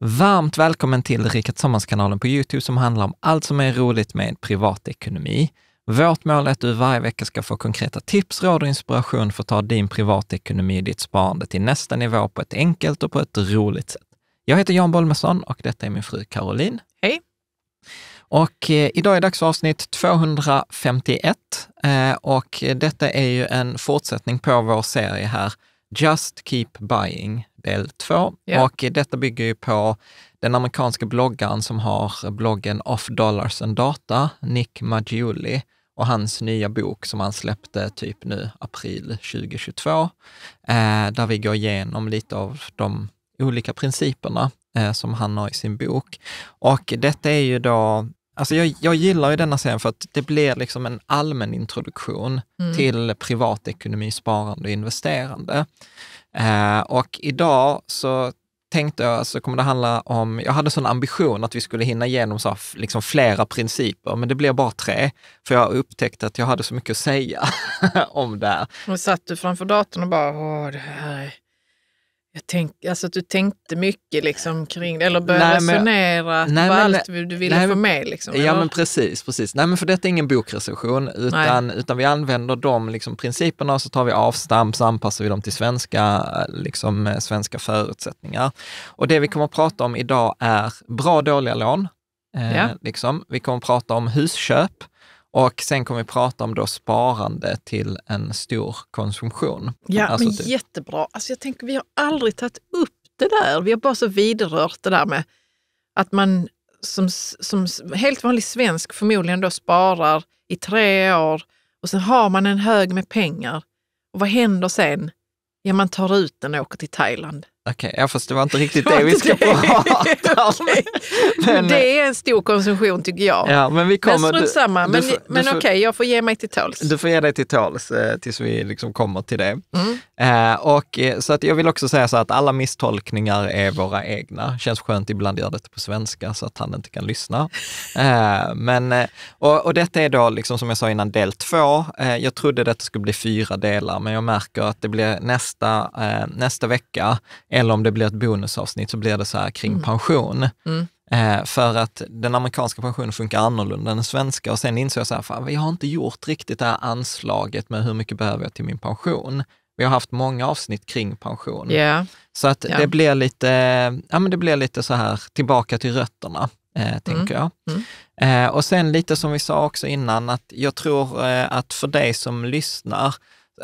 Varmt välkommen till Rika Tillsammans-kanalen på Youtube som handlar om allt som är roligt med privatekonomi. Vårt mål är att du varje vecka ska få konkreta tips, råd och inspiration för att ta din privatekonomi och ditt sparande till nästa nivå på ett enkelt och på ett roligt sätt. Jag heter Jan Bolmesson och detta är min fru Caroline. Hej! Och eh, idag är dags för avsnitt 251 och detta är ju en fortsättning på vår serie här Just Keep Buying, del 2. Yeah. Och detta bygger ju på den amerikanska bloggaren som har bloggen Off Dollars and Data, Nick Maggiuli, och hans nya bok som han släppte typ nu april 2022, eh, där vi går igenom lite av de olika principerna eh, som han har i sin bok. Och detta är ju då Alltså jag, jag gillar ju denna serien för att det blir liksom en allmän introduktion mm. till privatekonomi, sparande och investerande. Eh, och idag så tänkte jag, så alltså kommer det handla om, jag hade sån ambition att vi skulle hinna igenom så liksom flera principer, men det blev bara tre, för jag upptäckte att jag hade så mycket att säga om det här. Och satt du framför datorn och bara, åh det här är jag tänk, alltså att du tänkte mycket liksom kring det, eller började nej, men, resonera nej, vad allt du ville nej, få med? Liksom, ja, men precis. precis. Nej, men för detta är ingen bokrecension, utan, utan vi använder de liksom, principerna och så tar vi avstamp, så anpassar vi dem till svenska, liksom, eh, svenska förutsättningar. Och det vi kommer att prata om idag är bra och dåliga lån. Eh, ja. liksom. Vi kommer att prata om husköp, och sen kommer vi prata om då sparande till en stor konsumtion. Ja, alltså men typ. jättebra. Alltså jag tänker, vi har aldrig tagit upp det där. Vi har bara så vidrört det där med att man som, som helt vanlig svensk förmodligen då sparar i tre år och sen har man en hög med pengar. Och vad händer sen? Ja, man tar ut den och åker till Thailand. Okej, okay, ja, fast det var inte riktigt det, vi ska prata om. men, det är en stor konsumtion tycker jag. Ja, men vi kommer, men strunt samma, du, men, du, men okej, okay, jag får ge mig till tåls. Du får ge dig till tåls eh, tills vi liksom kommer till det. Mm. Eh, och, eh, så att jag vill också säga så att alla misstolkningar är våra egna. Känns skönt, ibland göra det på svenska så att han inte kan lyssna. Eh, men, eh, och, och detta är då, liksom, som jag sa innan, del två. Eh, jag trodde att det skulle bli fyra delar, men jag märker att det blir nästa, nästa vecka eller om det blir ett bonusavsnitt så blir det så här kring mm. pension. Mm. Eh, för att den amerikanska pensionen funkar annorlunda än den svenska. Och sen insåg jag så här, fan, vi har inte gjort riktigt det här anslaget med hur mycket behöver jag till min pension. Vi har haft många avsnitt kring pension. Yeah. Så att yeah. det, blir lite, ja, men det blir lite så här tillbaka till rötterna, eh, mm. tänker jag. Mm. Eh, och sen lite som vi sa också innan, att jag tror eh, att för dig som lyssnar,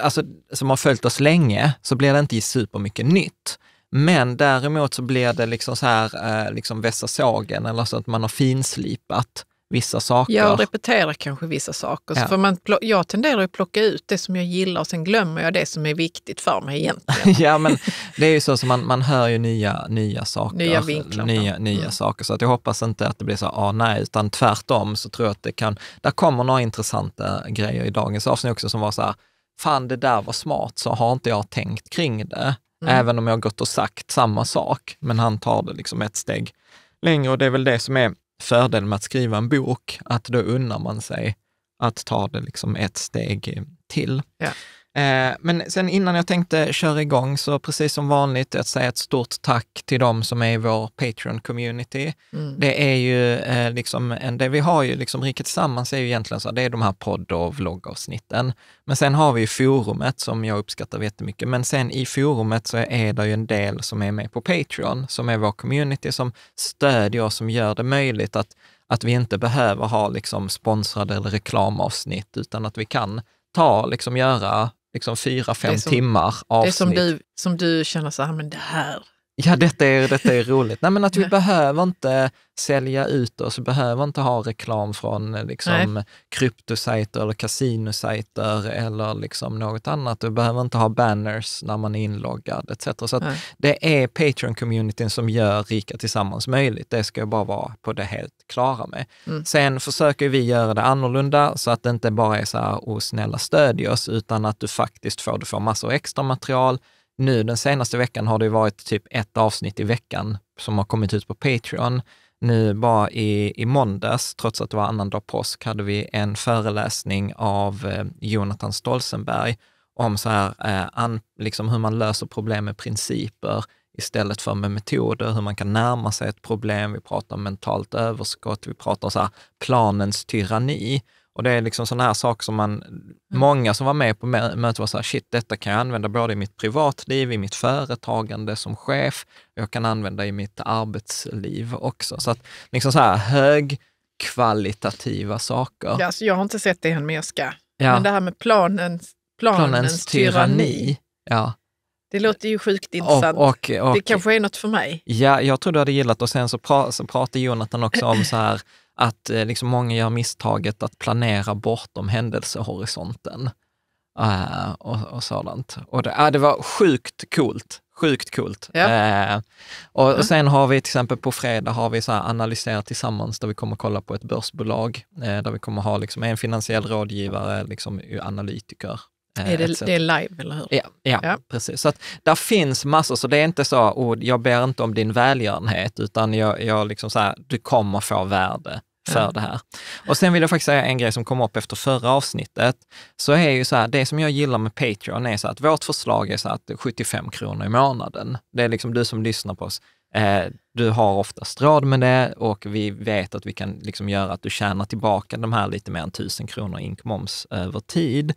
alltså, som har följt oss länge, så blir det inte supermycket nytt. Men däremot så blir det liksom så här, eh, liksom vässa sågen eller så att man har finslipat vissa saker. Jag repeterar kanske vissa saker. Ja. För man, jag tenderar att plocka ut det som jag gillar och sen glömmer jag det som är viktigt för mig egentligen. ja, men det är ju så, så man, man hör ju nya, nya saker. Nya vinklar. Nya, nya mm. saker. Så att jag hoppas inte att det blir så, ah, nej, utan tvärtom så tror jag att det kan, där kommer några intressanta grejer i dagens avsnitt också som var så här, fan det där var smart, så har inte jag tänkt kring det. Mm. Även om jag har gått och sagt samma sak, men han tar det liksom ett steg längre. Och det är väl det som är fördelen med att skriva en bok, att då unnar man sig att ta det liksom ett steg till. Ja. Eh, men sen innan jag tänkte köra igång, så precis som vanligt, att säga ett stort tack till de som är i vår Patreon-community. Mm. Det är ju eh, liksom, det vi har ju, liksom Riket Tillsammans är ju egentligen så, det är de här podd och vloggavsnitten. Men sen har vi ju forumet som jag uppskattar jättemycket. Men sen i forumet så är det ju en del som är med på Patreon, som är vår community, som stödjer oss, som gör det möjligt att, att vi inte behöver ha liksom sponsrade eller reklamavsnitt, utan att vi kan ta, liksom göra liksom fyra, fem timmar avsnitt. Det är som du, som du känner så här, men det här Ja, detta är, detta är roligt. Nej, men att vi behöver inte sälja ut oss, vi behöver inte ha reklam från eh, liksom, kryptosajter eller kasinosajter eller liksom något annat. Vi behöver inte ha banners när man är inloggad etc. Så det är Patreon-communityn som gör Rika Tillsammans möjligt. Det ska jag bara vara på det helt klara med. Mm. Sen försöker vi göra det annorlunda så att det inte bara är så här, oh, snälla stödj oss, utan att du faktiskt får, du får massor extra material nu den senaste veckan har det varit typ ett avsnitt i veckan som har kommit ut på Patreon. Nu bara i, i måndags, trots att det var annandag påsk, hade vi en föreläsning av eh, Jonathan Stolzenberg om så här, eh, an, liksom hur man löser problem med principer istället för med metoder, hur man kan närma sig ett problem. Vi pratar om mentalt överskott, vi pratar om planens tyranni. Och det är liksom sådana här saker som man, mm. många som var med på mötet var så här, shit, detta kan jag använda både i mitt privatliv, i mitt företagande som chef, jag kan använda i mitt arbetsliv också. Så att liksom så här högkvalitativa saker. Ja, alltså jag har inte sett det än, men jag ska. Ja. Men det här med planens, planens, planens tyranni. tyranni. Ja. Det låter ju sjukt intressant. Och, och, och, det kanske är något för mig. Ja, jag tror du hade gillat och sen så, pra, så pratade Jonathan också om så här att eh, liksom många gör misstaget att planera bortom händelsehorisonten uh, och, och sådant. Och det, uh, det var sjukt coolt. Sjukt coolt. Ja. Uh, och, mm. och, sen har vi till exempel på fredag har vi så analyserat tillsammans där vi kommer kolla på ett börsbolag, uh, där vi kommer ha liksom en finansiell rådgivare, liksom analytiker Eh, är det, det, är live, eller hur? Ja, ja, ja. precis. Så att där finns massor, så det är inte så, oh, jag ber inte om din välgörenhet, utan jag, jag liksom så här, du kommer få värde för mm. det här. Och sen vill jag faktiskt säga en grej som kom upp efter förra avsnittet. Så är ju så här, det som jag gillar med Patreon är så att vårt förslag är så att 75 kronor i månaden. Det är liksom du som lyssnar på oss. Eh, du har oftast råd med det och vi vet att vi kan liksom göra att du tjänar tillbaka de här lite mer än 1000 kronor inkomst över tid.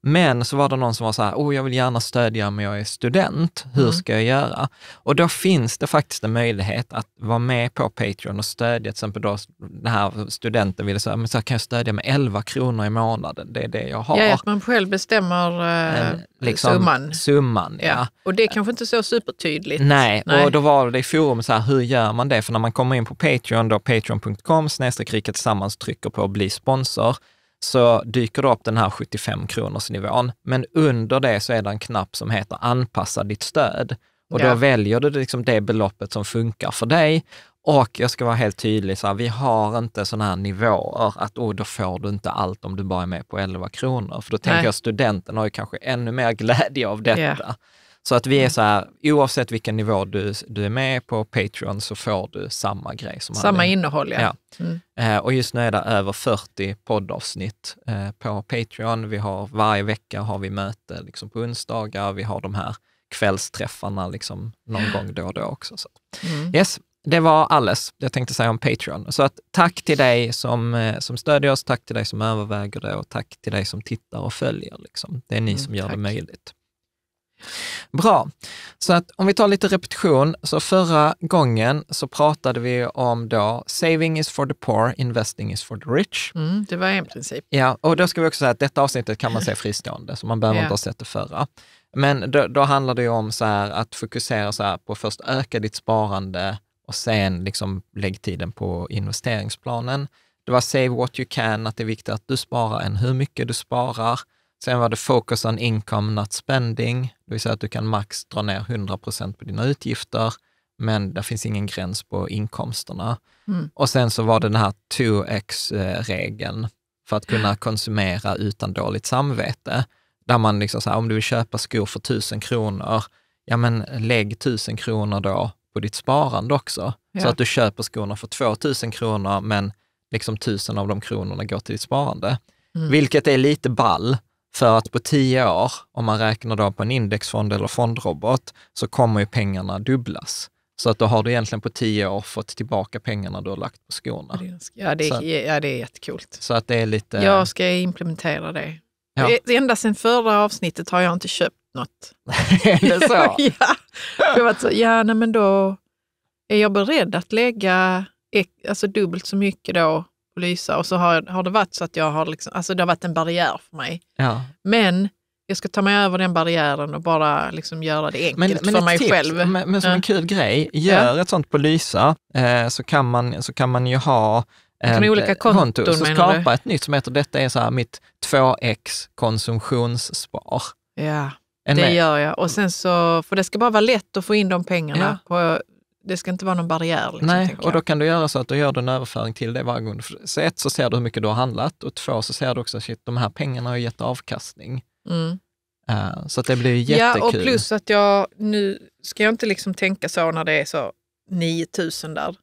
Men så var det någon som var så här, oh, jag vill gärna stödja men jag är student, hur mm. ska jag göra? Och då finns det faktiskt en möjlighet att vara med på Patreon och stödja, till exempel då den här studenten ville säga, men så här, kan jag stödja med 11 kronor i månaden, det är det jag har. Ja, att man själv bestämmer eh, liksom, summan. summan ja. ja. Och det är kanske inte så supertydligt. Nej, Nej. och då var det i forum så här, hur gör man det? För när man kommer in på Patreon, då patreon.com snedstreck tillsammans trycker på bli sponsor, så dyker det upp den här 75 kronors nivån. Men under det så är det en knapp som heter anpassa ditt stöd. Och då ja. väljer du liksom det beloppet som funkar för dig. Och jag ska vara helt tydlig, så här, vi har inte sådana här nivåer att oh, då får du inte allt om du bara är med på 11 kronor. För då tänker Nej. jag studenten har ju kanske ännu mer glädje av detta. Yeah. Så att vi är mm. så här, oavsett vilken nivå du, du är med på Patreon så får du samma grej. Som samma hade. innehåll, ja. ja. Mm. Eh, och just nu är det över 40 poddavsnitt eh, på Patreon. Vi har, varje vecka har vi möte liksom på onsdagar, vi har de här kvällsträffarna liksom någon gång då och då också. Så. Mm. Yes, det var alles jag tänkte säga om Patreon. Så att tack till dig som, eh, som stödjer oss, tack till dig som överväger det och tack till dig som tittar och följer. Liksom. Det är ni mm, som gör tack. det möjligt. Bra, så att om vi tar lite repetition, så förra gången så pratade vi om då saving is for the poor, investing is for the rich. Mm, det var en princip. Ja, och då ska vi också säga att detta avsnittet kan man se fristående, så man behöver yeah. inte ha sett det förra. Men då, då handlar det ju om så här, att fokusera så på först öka ditt sparande, och sen liksom lägg tiden på investeringsplanen. Det var save what you can, att det är viktigt att du sparar än hur mycket du sparar. Sen var det focus on income, not spending, det vill säga att du kan max dra ner 100 procent på dina utgifter, men det finns ingen gräns på inkomsterna. Mm. Och sen så var det den här 2x-regeln eh, för att kunna konsumera utan dåligt samvete. Där man liksom så här, om du vill köpa skor för 1000 kronor, ja men lägg 1000 kronor då på ditt sparande också. Ja. Så att du köper skorna för 2 000 kronor, men liksom tusen av de kronorna går till ditt sparande. Mm. Vilket är lite ball, för att på tio år, om man räknar då på en indexfond eller fondrobot, så kommer ju pengarna dubblas. Så att då har du egentligen på tio år fått tillbaka pengarna du har lagt på skorna. Ja, det är, så, ja, det är jättekult. Så att det är lite... Jag ska implementera det. Ja. E- ända sedan förra avsnittet har jag inte köpt något. är så? ja. Jag var så, ja, nej, men då är jag beredd att lägga alltså, dubbelt så mycket då på Lysa. Och så har, har det varit så att jag har liksom, alltså det har varit en barriär för mig. Ja. Men jag ska ta mig över den barriären och bara liksom göra det enkelt men, men för mig tips, själv. Men, men som ja. en kul grej, gör ja. ett sånt på Lysa eh, så, kan man, så kan man ju ha kan eh, olika konton, konto, så skapa du? ett nytt som heter, detta är så här mitt 2x konsumtionsspar. Ja. Än det mig. gör jag. Och sen så, för det ska bara vara lätt att få in de pengarna. Ja. På, det ska inte vara någon barriär. Liksom, Nej, och då kan du göra så att du gör en överföring till det varje gång. Så ett, så ser du hur mycket du har handlat och två, så ser du också att de här pengarna har gett avkastning. Mm. Uh, så att det blir jättekul. Ja, och plus att jag nu ska jag inte liksom tänka så när det är så 9000 där.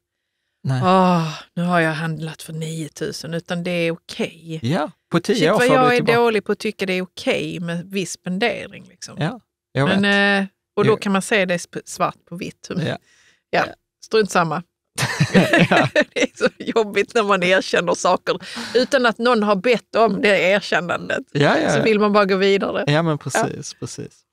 Nej. Oh, nu har jag handlat för 9000, utan det är okej. Okay. Ja, på tio Shit, år får jag är tillbaka. dålig på att tycka det är okej okay med viss spendering. Liksom. Ja, jag Men, eh, och då kan man se det svart på vitt. Ja, ja strunt samma. det är så jobbigt när man erkänner saker utan att någon har bett om det erkännandet. Ja, ja, så vill man bara gå vidare. Ja, men precis. precis.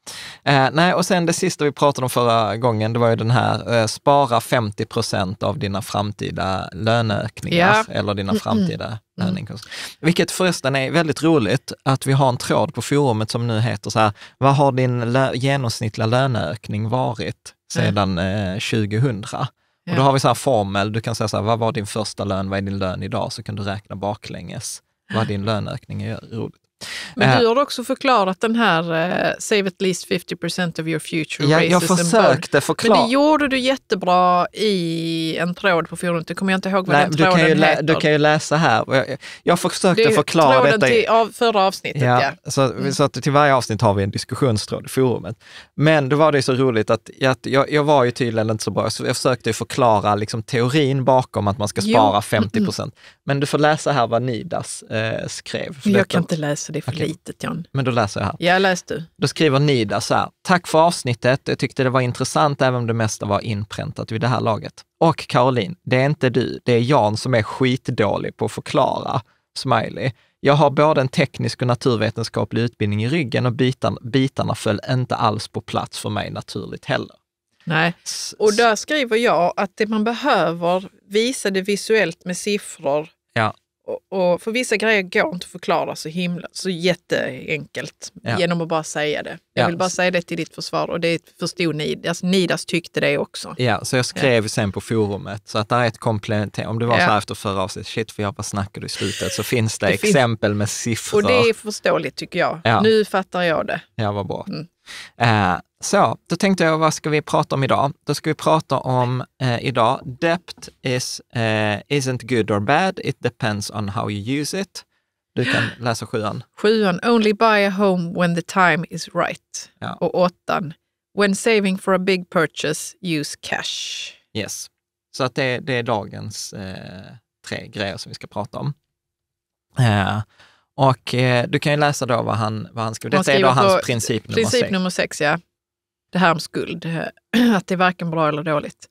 Eh, nej, och sen det sista vi pratade om förra gången, det var ju den här eh, spara 50 procent av dina framtida löneökningar ja. eller dina framtida mm. löneinkomster. Vilket förresten är väldigt roligt att vi har en tråd på forumet som nu heter så här, vad har din lö genomsnittliga löneökning varit sedan mm. eh, 2000? Och då har vi så här formel, du kan säga så här, vad var din första lön, vad är din lön idag? Så kan du räkna baklänges vad din löneökning är. Roligt. Men eh. du har också förklarat den här eh, Save at least 50 of your future ja, Jag försökte förklara. Men det gjorde du jättebra i en tråd på forumet. Det kommer jag inte ihåg vad Nej, den tråden du kan ju heter. Du kan ju läsa här. Jag, jag försökte det, förklara tråden detta. Tråden till av, förra avsnittet, ja. ja. Så, mm. så, att till varje avsnitt har vi en diskussionstråd i forumet. Men då var det så roligt att jag, jag, jag var ju tydligen inte så bra. Så jag försökte förklara liksom, teorin bakom att man ska spara jo. 50 Men du får läsa här vad Nidas eh, skrev. Jag kan inte läsa så det är för okay. litet Jan. Men då läser jag här. Ja, läs du. Då skriver Nida så här, tack för avsnittet. Jag tyckte det var intressant, även om det mesta var inpräntat vid det här laget. Och Caroline, det är inte du, det är Jan som är skitdålig på att förklara. Smiley. Jag har både en teknisk och naturvetenskaplig utbildning i ryggen och bitarna, bitarna föll inte alls på plats för mig naturligt heller. Nej, och där skriver jag att det man behöver visa det visuellt med siffror och, och, för vissa grejer går inte att förklara så himla, så jätteenkelt ja. genom att bara säga det. Jag ja. vill bara säga det till ditt försvar och det förstod Nidas. Alltså, Nidas tyckte det också. Ja, så jag skrev ja. sen på forumet, så att det är ett komplement. Om det var så här efter förra avsnittet, shit för jag bara snackade i slutet, så finns det, det exempel finns... med siffror. Och det är förståeligt tycker jag. Nu fattar jag det. Ja, vad bra. Mm. Eh, så, då tänkte jag, vad ska vi prata om idag? Då ska vi prata om eh, idag, debt is, eh, isn't good or bad, it depends on how you use it. Du kan läsa sjuan. Sjuan, only buy a home when the time is right. Ja. Och åttan, when saving for a big purchase, use cash. Yes, så att det, det är dagens eh, tre grejer som vi ska prata om. Eh, och eh, du kan ju läsa då vad han, vad han skrev. Detta är då hans princip nummer princip sex. nummer sex, ja. Det här om skuld, att det är varken bra eller dåligt.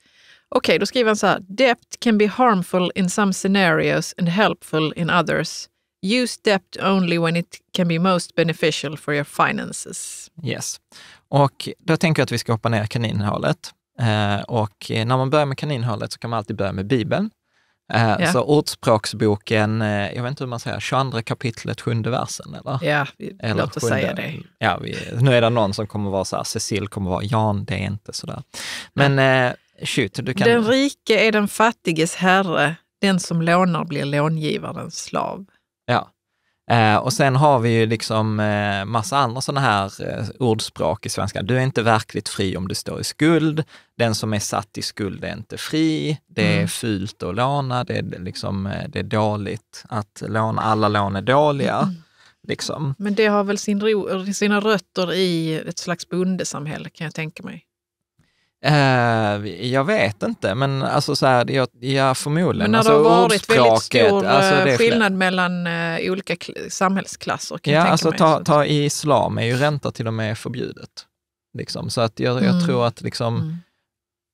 Okej, okay, då skriver han så här. Debt can be harmful in some scenarios and helpful in others. Use debt only when it can be most beneficial for your finances. Yes. Och då tänker jag att vi ska hoppa ner kaninhålet. Eh, och när man börjar med kaninhålet så kan man alltid börja med Bibeln. Eh, ja. Så Ordspråksboken, eh, jag vet inte hur man säger, 22 kapitlet, sjunde versen eller? Ja, vi, eller låt oss säga det. Ja, vi, nu är det någon som kommer vara så här, Cecil kommer vara, Jan, det är inte sådär. Men eh, shoot, du kan... Den rike är den fattiges herre, den som lånar blir långivarens slav. Ja, Eh, och sen har vi ju liksom eh, massa andra sådana här eh, ordspråk i svenska. Du är inte verkligt fri om du står i skuld. Den som är satt i skuld är inte fri. Det är mm. fult att låna. Det är, liksom, det är dåligt att låna. Alla lån är dåliga. Mm. Liksom. Men det har väl sin ro, sina rötter i ett slags bondesamhälle kan jag tänka mig. Eh, jag vet inte, men alltså så här, jag, ja, förmodligen. Men när alltså, det har varit väldigt stor alltså, eh, skillnad mellan eh, olika samhällsklasser? ja, alltså ta, ta, i islam är ju ränta till och med förbjudet. Liksom. Så att jag, jag mm. tror att liksom, mm.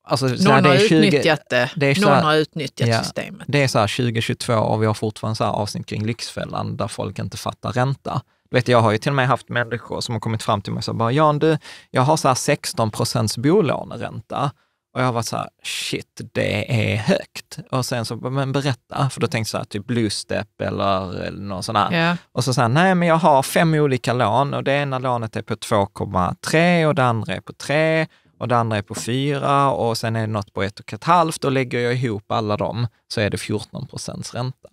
Alltså, någon, här, har 20, utnyttjat det. det någon här, har utnyttjat ja, systemet. Det är så här 2022 och vi har fortfarande så här avsnitt kring Lyxfällan där folk inte fattar ränta. Vet, jag har ju till och med haft människor som har kommit fram till mig och sagt bara, Jan, du, jag har så här 16 procents bolåneränta. Och jag har varit så här, shit, det är högt. Och sen så, men berätta, för då tänkte jag så här, typ Bluestep eller någon sån här. Yeah. Och så sa nej men jag har fem olika lån och det ena lånet är på 2,3 och det andra är på 3 och det andra är på 4 och sen är det något på 1,5 och lägger jag ihop alla dem så är det 14 procents ränta.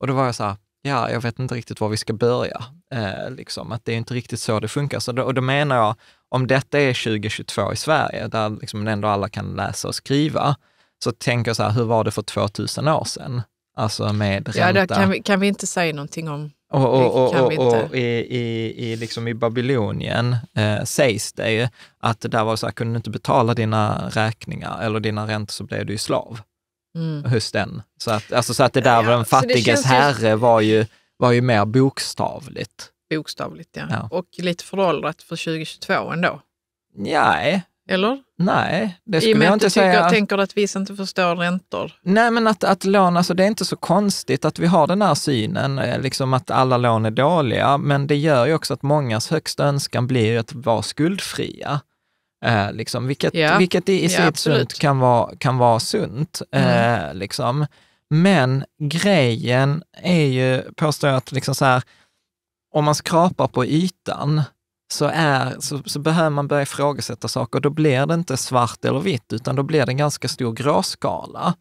Och då var jag så här, ja, jag vet inte riktigt var vi ska börja. Eh, liksom, att det är inte riktigt så det funkar. Så då, och då menar jag, om detta är 2022 i Sverige, där liksom ändå alla kan läsa och skriva, så tänker jag så här, hur var det för 2000 år sedan? Alltså med ränta. Ja, där kan vi, kan vi inte säga någonting om. Och, och, och, och, och i, i, i, liksom i Babylonien eh, sägs det ju att det där var så här, kunde du inte betala dina räkningar eller dina räntor så blev du ju slav mm. den. Så att, alltså, så att det där ja, den fattiges herre ju... var ju, var ju mer bokstavligt. Bokstavligt, ja. ja. Och lite föråldrat för 2022 ändå. Nej. Eller? Nej, det skulle I och med jag inte att du säga. Tycker, tänker att vi inte förstår räntor? Nej, men att, att lån, alltså det är inte så konstigt att vi har den här synen, eh, liksom att alla lån är dåliga, men det gör ju också att mångas högsta önskan blir att vara skuldfria. Eh, liksom, vilket, ja. vilket i, i ja, sitt kan vara, kan vara sunt. Eh, mm. liksom. Men grejen är ju, påstår jag, att liksom så här, om man skrapar på ytan så, är, så, så behöver man börja ifrågasätta saker. Då blir det inte svart eller vitt, utan då blir det en ganska stor gråskala.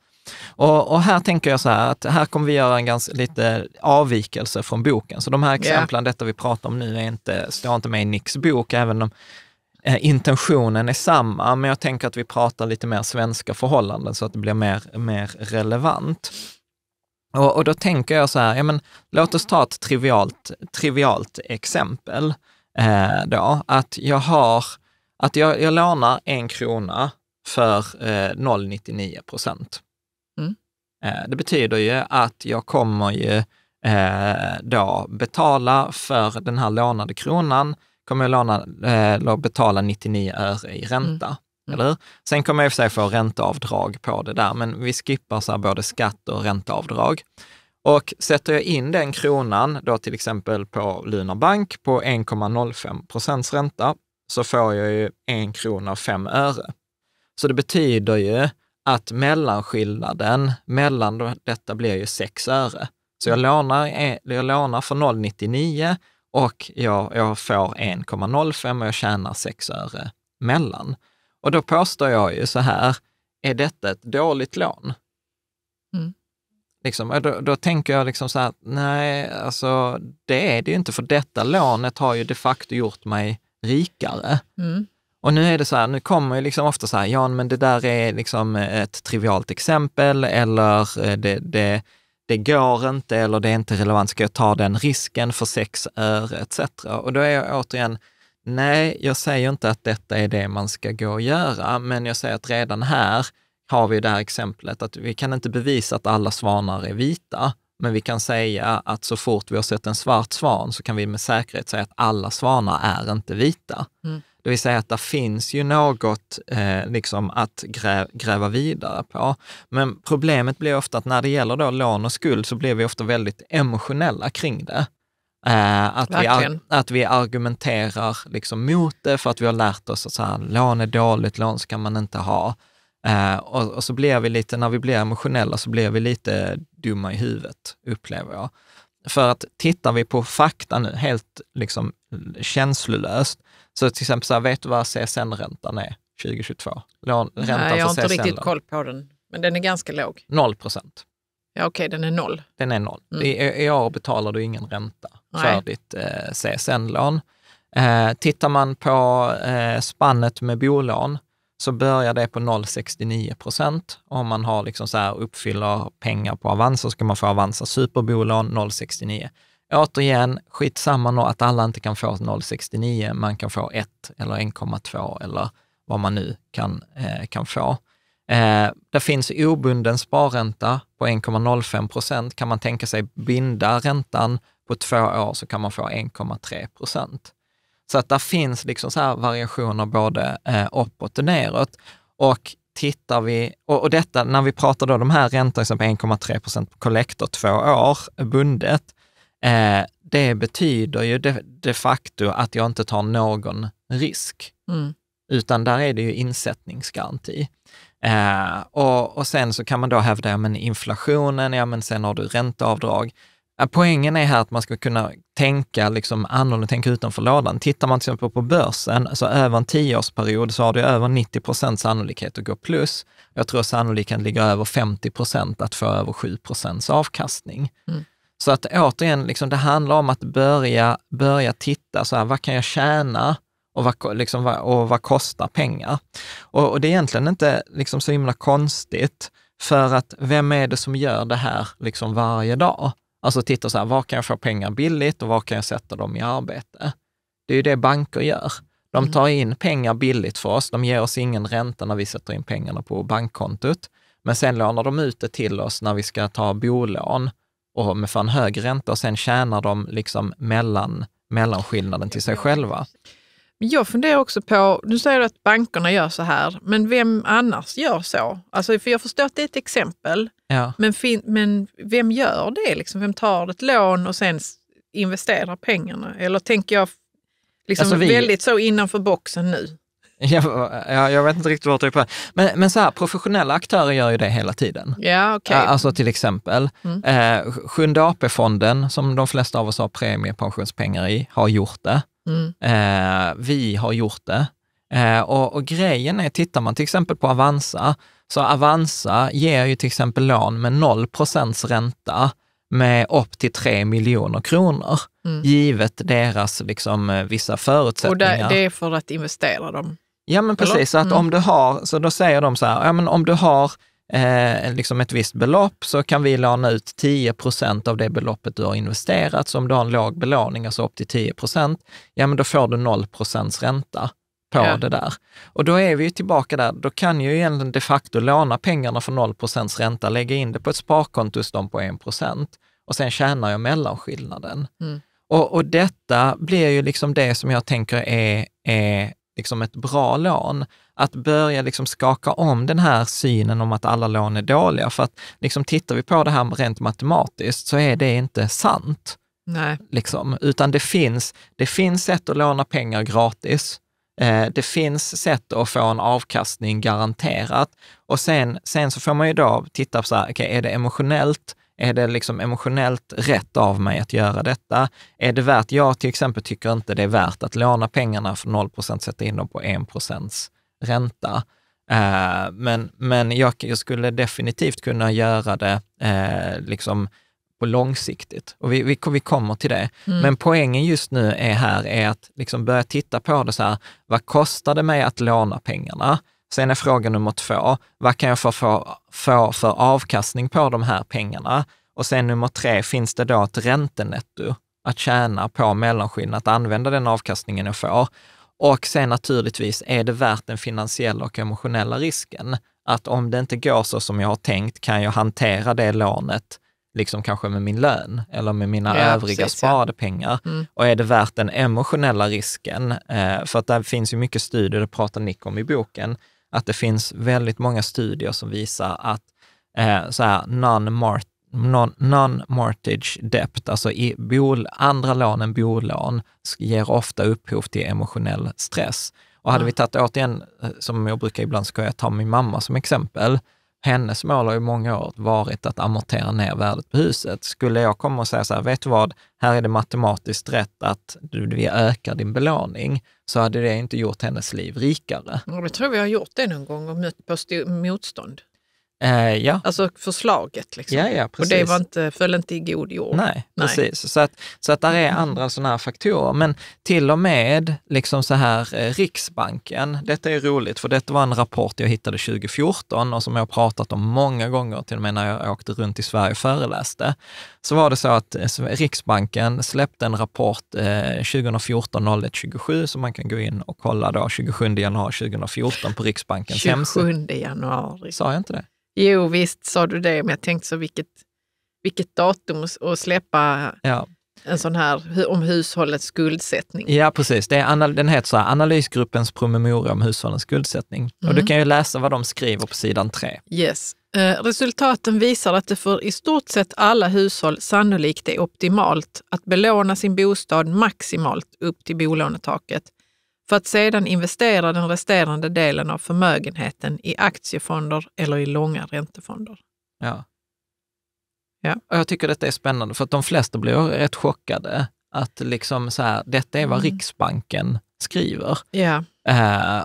Och, och, här tänker jag så här, att här kommer vi göra en ganska lite avvikelse från boken. Så de här exemplen, yeah. detta vi pratar om nu, är inte, står inte med i Nicks bok, även om Eh, intentionen är samma, men jag tänker att vi pratar lite mer svenska förhållanden så att det blir mer, mer relevant. Och, och då tänker jag så här, ja, men, låt oss ta ett trivialt, trivialt exempel. Eh, då, att jag har, att jag, jag lånar en krona för eh, 0,99 procent. Mm. Eh, det betyder ju att jag kommer ju eh, då betala för den här lånade kronan kommer jag låna, eh, betala 99 öre i mm. ränta. Mm. Eller hur? Sen kommer jag i och för sig få ränteavdrag på det där, men vi skippar så både skatt och ränteavdrag. Och sätter jag in den kronan, då till exempel på Lunar Bank på 1,05 procents ränta, så får jag ju 1 krona och 5 öre. Så det betyder ju att mellanskillnaden mellan detta blir ju 6 öre. Så jag mm. lånar, jag lånar för 0,99 och jag, jag får 1,05 och jag tjänar 6 öre mellan. Och då påstår jag ju så här, är detta ett dåligt lån? Mm. Liksom, då, då, tänker jag liksom så här, nej, alltså det är det ju inte, för detta lånet har ju de facto gjort mig rikare. Mm. Och nu är det så här, nu kommer ju liksom ofta så här, ja men det där är liksom ett trivialt exempel eller eh, det, det det går inte eller det är inte relevant, ska jag ta den risken för sex öre etc. Och då är jag återigen, nej, jag säger inte att detta är det man ska gå och göra, men jag säger att redan här har vi det här exemplet att vi kan inte bevisa att alla svanar är vita, men vi kan säga att så fort vi har sett en svart svan så kan vi med säkerhet säga att alla svanar är inte vita. Mm. Det vill säga att det finns ju något eh, liksom att grä, gräva vidare på. Men problemet blir ofta att när det gäller då lån och skuld så blir vi ofta väldigt emotionella kring det. Eh, att, vi, att vi argumenterar liksom mot det för att vi har lärt oss att så här, lån är dåligt, lån ska man inte ha. Eh, och, och, så blir vi lite, när vi blir emotionella så blir vi lite dumma i huvudet, upplever jag. För att tittar vi på fakta nu, helt liksom känslolöst, så till exempel, så här, vet du vad CSN-räntan är 2022? Lån, räntan Nej, jag har inte riktigt koll på den, men den är ganska låg. Noll procent. Ja, okej, okay, den är noll. Den är noll. Mm. I, I år betalar du ingen ränta Nej. för ditt eh, CSN-lån. Eh, tittar man på eh, spannet med bolån så börjar det på 0,69 procent. Om man har liksom så här, uppfyller pengar på Avanza så kan man få Avanza superbolån 0,69. Återigen, skit samma att alla inte kan få 0,69, man kan få 1 eller 1,2 eller vad man nu kan, eh, kan få. Eh, det finns obunden sparränta på 1,05 procent. Kan man tänka sig binda räntan på två år så kan man få 1,3 procent. Så att där finns liksom så variationer både eh, uppåt och neråt. Och tittar vi, och, och detta när vi pratar då de här räntorna som 1,3 procent på kollektor två år bundet, Eh, det betyder ju de, de, facto att jag inte tar någon risk, mm. utan där är det ju insättningsgaranti. Eh, och, och sen så kan man då hävda, ja men inflationen, ja men sen har du ränteavdrag. Eh, poängen är här att man ska kunna tänka liksom annorlunda, tänka utanför lådan. Tittar man till exempel på börsen, så över en tioårsperiod så har du över 90 procents sannolikhet att gå plus. Jag tror sannolikheten ligger över 50 procent att få över 7 procents avkastning. Mm. Så att återigen, liksom, det handlar om att börja, börja titta, så här, vad kan jag tjäna och vad, liksom, och vad kostar pengar? Och, och, det är egentligen inte liksom, så himla konstigt, för att vem är det som gör det här liksom, varje dag? Alltså titta så här, var kan jag få pengar billigt och var kan jag sätta dem i arbete? Det är ju det banker gör. De mm. tar in pengar billigt för oss, de ger oss ingen ränta när vi sätter in pengarna på bankkontot, men sen lånar de ut det till oss när vi ska ta bolån och med en hög ränta och sen tjänar de liksom mellan, mellanskillnaden till sig själva. Jag funderar också på, nu säger du att bankerna gör så här, men vem annars gör så? Alltså, för jag förstår att det är ett exempel, ja. men, fin, men vem gör det? Liksom? Vem tar ett lån och sen investerar pengarna? Eller tänker jag liksom alltså vi, väldigt så innanför boxen nu? Jag, jag, vet inte riktigt vart jag är på Men, men så här, professionella aktörer gör ju det hela tiden. Ja, okay. Eh, alltså till exempel, mm. eh, Sjunde AP-fonden, som de flesta av oss har premiepensionspengar i, har gjort det. Mm. Eh, vi har gjort det. Eh, och, och, grejen är, tittar man till exempel på Avanza, så Avanza ger ju till exempel lån med 0 procents ränta med upp till 3 miljoner kronor, mm. givet deras liksom, eh, vissa förutsättningar. Och det, det är för att investera dem? Ja, men precis. Så att mm. om du har, så då säger de så här, ja men om du har eh, liksom ett visst belopp så kan vi låna ut 10 procent av det beloppet du har investerat. Så om du har en låg belåning, alltså upp till 10 procent, ja men då får du 0 procents ränta på ja. det där. Och då är vi ju tillbaka där, då kan ju egentligen de facto låna pengarna för 0 procents ränta, lägga in det på ett sparkonto hos dem på 1 procent och sen tjänar jag mellanskillnaden. Mm. Och, och detta blir ju liksom det som jag tänker är, är liksom ett bra lån, att börja liksom skaka om den här synen om att alla lån är dåliga. För att liksom tittar vi på det här rent matematiskt så är det inte sant. Nej. Liksom, utan det finns, det finns sätt att låna pengar gratis. Eh, det finns sätt att få en avkastning garanterat. Och sen, sen så får man ju då titta på så här, okay, är det emotionellt? Är det liksom emotionellt rätt av mig att göra detta? Är det värt, jag till exempel tycker inte det är värt att låna pengarna för 0 procent, sätta in dem på 1 procents ränta. Eh, men men jag, jag, skulle definitivt kunna göra det eh, liksom på långsiktigt. Och vi, vi, vi kommer till det. Mm. Men poängen just nu är här är att liksom börja titta på det så här, vad kostar det mig att låna pengarna? Sen är fråga nummer två, vad kan jag få, få, få för avkastning på de här pengarna? Och sen nummer tre, finns det då ett räntenetto att tjäna på mellanskillnaden, att använda den avkastningen jag får? Och sen naturligtvis, är det värt den finansiella och emotionella risken? Att om det inte går så som jag har tänkt, kan jag hantera det lånet, liksom kanske med min lön eller med mina ja, övriga precis, sparade ja. pengar? Mm. Och är det värt den emotionella risken? Eh, för att det finns ju mycket studier, det pratar Nick om i boken, att det finns väldigt många studier som visar att eh, så här, non-mortgage non debt, alltså i bol, andra lån än bolån, ger ofta upphov till emotionell stress. Och hade ja. vi tagit återigen, eh, som jag brukar ibland skoja ta min mamma som exempel, hennes mål har ju många år varit att amortera ner värdet på huset. Skulle jag komma och säga så här, vet du vad, här är det matematiskt rätt att du, vi ökar din belåning, så hade det inte gjort hennes liv rikare. Ja, det tror vi har gjort det någon gång och mött på motstånd. Eh, ja. Alltså förslaget liksom. Ja, ja, precis. Och det var inte, föll inte i god jord. Nej, Nej. precis. Så att, så att där är mm. andra sådana här faktorer. Men till och med liksom så här eh, Riksbanken, detta är roligt för detta var en rapport jag hittade 2014 och som jag pratat om många gånger, till och med när jag åkte runt i Sverige och föreläste. Så var det så att eh, Riksbanken släppte en rapport eh, 2014-01-27 som man kan gå in och kolla då 27 januari 2014 på Riksbankens hemsida. 27 januari. Sa jag inte det? Jo, visst sa du det, men jag tänkte så vilket, vilket datum att släppa ja. en sån här om hushållets skuldsättning. Ja, precis. Det är, den heter så här, Analysgruppens promemoria om hushållens skuldsättning. Mm. Och du mm. kan ju läsa vad de skriver på sidan 3. Yes. Eh, resultaten visar att det för i stort sett alla hushåll sannolikt är optimalt att belåna sin bostad maximalt upp till bolånetaket för att sedan investera den resterande delen av förmögenheten i aktiefonder eller i långa räntefonder. Ja. ja. Och jag tycker detta är spännande, för att de flesta blir rätt chockade. Att liksom så här, detta är vad mm. Riksbanken skriver. Yeah.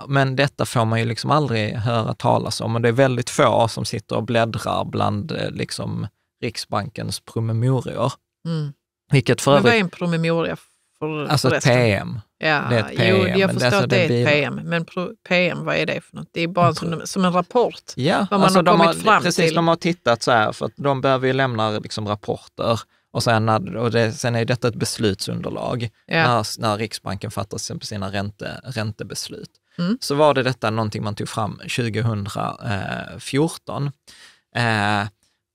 Men detta får man ju liksom aldrig höra talas om och det är väldigt få som sitter och bläddrar bland eh, liksom Riksbankens promemorior. Mm. Vilket för övrigt... Men vad är en promemoria? För, alltså för PM. Ja, det är ett PM. Jo, jag förstår alltså, att det är ett PM, men PM, vad är det för något? Det är bara som, som en rapport, ja, vad man alltså har kommit har, fram precis, till. Precis, de har tittat så här, för de behöver ju lämna liksom rapporter. Och sen, och det, sen är detta ett beslutsunderlag ja. när, när Riksbanken fattar sina ränte, räntebeslut. Mm. Så var det detta någonting man tog fram 2014. Eh,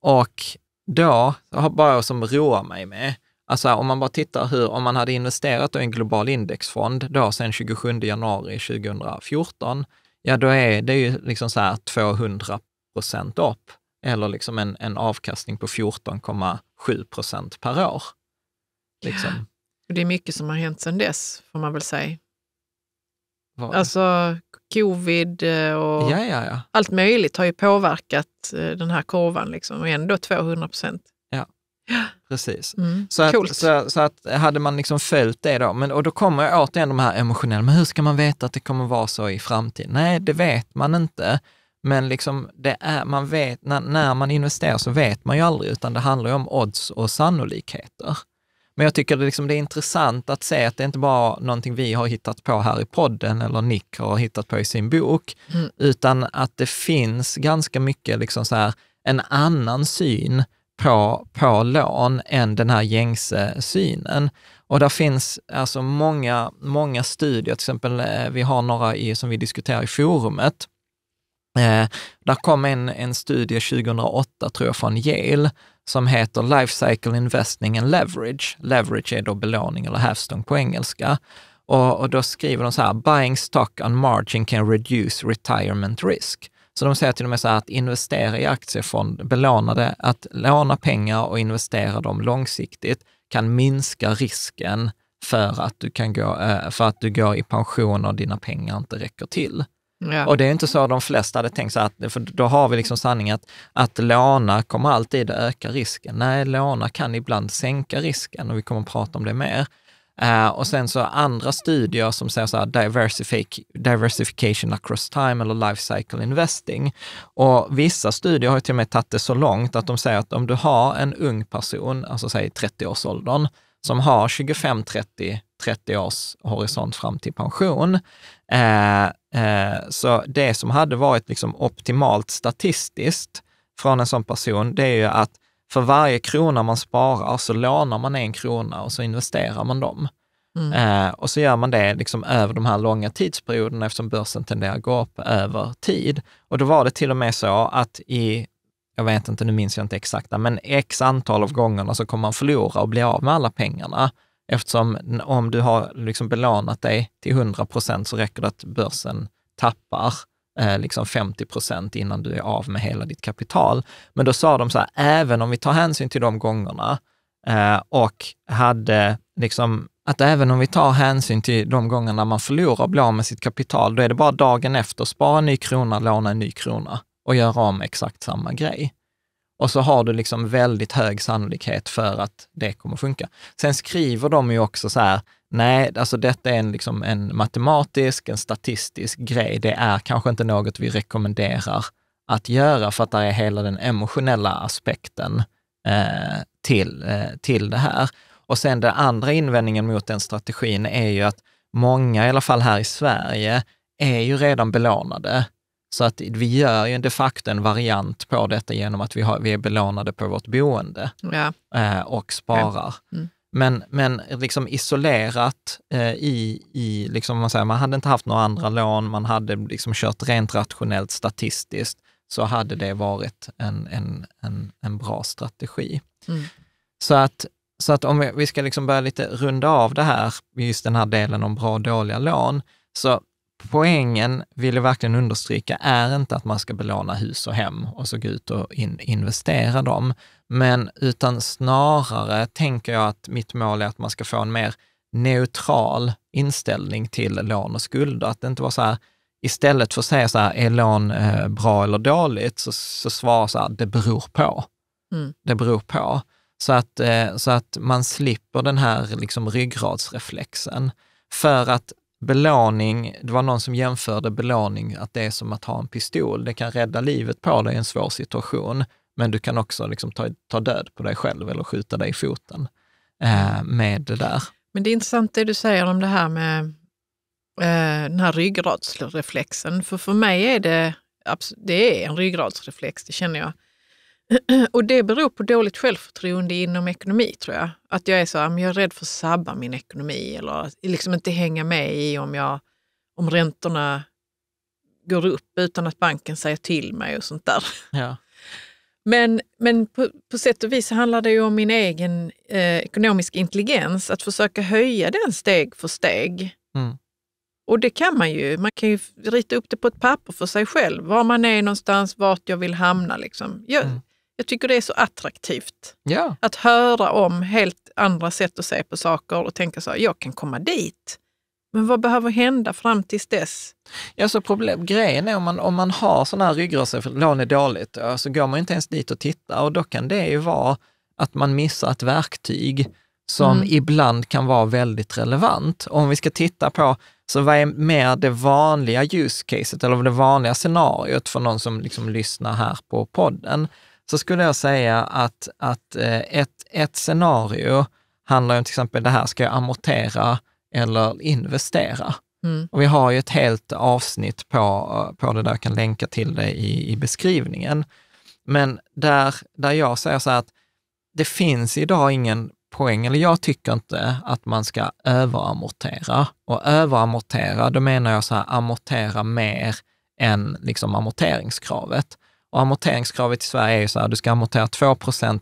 och då, bara som roar mig med, Alltså om man bara tittar hur, om man hade investerat i en global indexfond då sedan 27 januari 2014, ja då är det ju liksom så här 200 procent upp, eller liksom en, en avkastning på 14,7 procent per år. Liksom. Ja. Och det är mycket som har hänt sedan dess, får man väl säga. Var? Alltså covid eh, och ja, ja, allt möjligt har ju påverkat eh, den här korvan, liksom, och ändå 200 procent. Precis. Mm. Så, att, så, så att hade man liksom följt det då, men, och då kommer jag återigen de här emotionella, men hur ska man veta att det kommer vara så i framtiden? Nej, det vet man inte. Men liksom det är, man vet, när, när man investerar så vet man ju aldrig, utan det handlar ju om odds och sannolikheter. Men jag tycker det, liksom, det är intressant att se att det inte bara är någonting vi har hittat på här i podden eller Nick har hittat på i sin bok, mm. utan att det finns ganska mycket liksom så här, en annan syn på, på lån än den här gängse synen. Och där finns alltså många, många studier, till exempel eh, vi har några i, som vi diskuterar i forumet. Eh, där kom en, en studie 2008, tror jag, från Yale som heter Life Cycle Investing and Leverage. Leverage är då belåning eller hävstång på engelska. Och, och, då skriver de så här, buying stock on margin can reduce retirement risk. Så de säger till och med så här att investera i aktiefond, belånade, att låna pengar och investera dem långsiktigt kan minska risken för att du, kan gå, eh, för att du går i pension och dina pengar inte räcker till. Ja. Och det är inte så de flesta hade tänkt, sig, att, för då har vi liksom sanningen att, att låna kommer alltid öka risken. Nej, låna kan ibland sänka risken och vi kommer att prata om det mer. Eh, och sen så andra studier som säger så här diversific, diversification across time eller life cycle investing. Och vissa studier har till och med tagit det så långt att de säger att om du har en ung person, alltså säg 30-årsåldern, som har 25, 30, 30 års horisont fram till pension. Eh, eh, så det som hade varit liksom optimalt statistiskt från en sån person, det är ju att för varje krona man sparar så lånar man en krona och så investerar man dem. Mm. Eh, och så gör man det liksom över de här långa tidsperioderna eftersom börsen tenderar att gå upp över tid. Och då var det till och med så att i, jag vet inte, nu minns jag inte exakta, men x antal av gångerna så kommer man förlora och bli av med alla pengarna. Eftersom om du har liksom belånat dig till 100 procent så räcker det att börsen tappar eh, liksom 50 procent innan du är av med hela ditt kapital. Men då sa de så här, även om vi tar hänsyn till de gångerna eh, och hade liksom att även om vi tar hänsyn till de gångerna man förlorar och blir av med sitt kapital, då är det bara dagen efter, spara en ny krona, låna en ny krona och göra om exakt samma grej. Och så har du liksom väldigt hög sannolikhet för att det kommer funka. Sen skriver de ju också så här, Nej, alltså detta är en, liksom en matematisk, en statistisk grej. Det är kanske inte något vi rekommenderar att göra för att det är hela den emotionella aspekten eh, till, eh, till det här. Och sen den andra invändningen mot den strategin är ju att många, i alla fall här i Sverige, är ju redan belånade. Så att vi gör ju de facto en variant på detta genom att vi, har, vi är belånade på vårt boende ja. eh, och sparar. Ja. Mm. Men, men liksom isolerat eh, i, i liksom man, säger, man hade inte haft några andra lån, man hade liksom kört rent rationellt statistiskt, så hade det varit en, en, en, en bra strategi. Mm. Så, att, så att om vi, vi ska liksom börja lite runda av det här, just den här delen om bra och dåliga lån, så poängen, vill jag verkligen understryka, är inte att man ska belåna hus och hem och så gå ut och in, investera dem. Men utan snarare tänker jag att mitt mål är att man ska få en mer neutral inställning till lån och skulder. Att det inte var så här, istället för att säga så här, är lån eh, bra eller dåligt, så, så svara så här, det beror på. Mm. Det beror på. Så att, eh, så att man slipper den här liksom ryggradsreflexen. För att belåning, det var någon som jämförde belåning, att det är som att ha en pistol. Det kan rädda livet på dig i en svår situation, men du kan också liksom ta, ta död på dig själv eller skjuta dig i foten eh, mm. med det där. Men det är intressant det du säger om det här med eh, den här ryggradsreflexen. För för mig är det, det är en ryggradsreflex, det känner jag. Och det beror på dåligt självförtroende inom ekonomi tror jag. Att jag är så jag är rädd för att sabba min ekonomi eller liksom inte hänga med i om, jag, om räntorna går upp utan att banken säger till mig och sånt där. Ja. Men, men på, på sätt och vis handlar det ju om min egen eh, ekonomiska intelligens, att försöka höja den steg för steg. Mm. Och det kan man ju. Man kan ju rita upp det på ett papper för sig själv. Var man är någonstans, vart jag vill hamna. Liksom. Jag, mm. Jag tycker det är så attraktivt. Ja. Att höra om helt andra sätt att se på saker och tänka så här, jag kan komma dit. Men vad behöver hända fram tills dess? Ja, så problem, grejen är om man, om man har sådana här ryggradser, är dåligt, så går man inte ens dit och tittar och då kan det ju vara att man missar ett verktyg som mm. ibland kan vara väldigt relevant. Och om vi ska titta på, så vad är mer det vanliga use caset eller det vanliga scenariot för någon som liksom lyssnar här på podden? så skulle jag säga att, att eh, ett, ett scenario handlar om till exempel det här, ska jag amortera eller investera? Mm. Och vi har ju ett helt avsnitt på, på det där, jag kan länka till det i, i beskrivningen. Men där, där jag säger så här att det finns idag ingen poäng, eller jag tycker inte att man ska överamortera. Och överamortera, då menar jag så här, amortera mer än liksom amorteringskravet. Och amorteringskravet i Sverige är ju så här, du ska amortera 2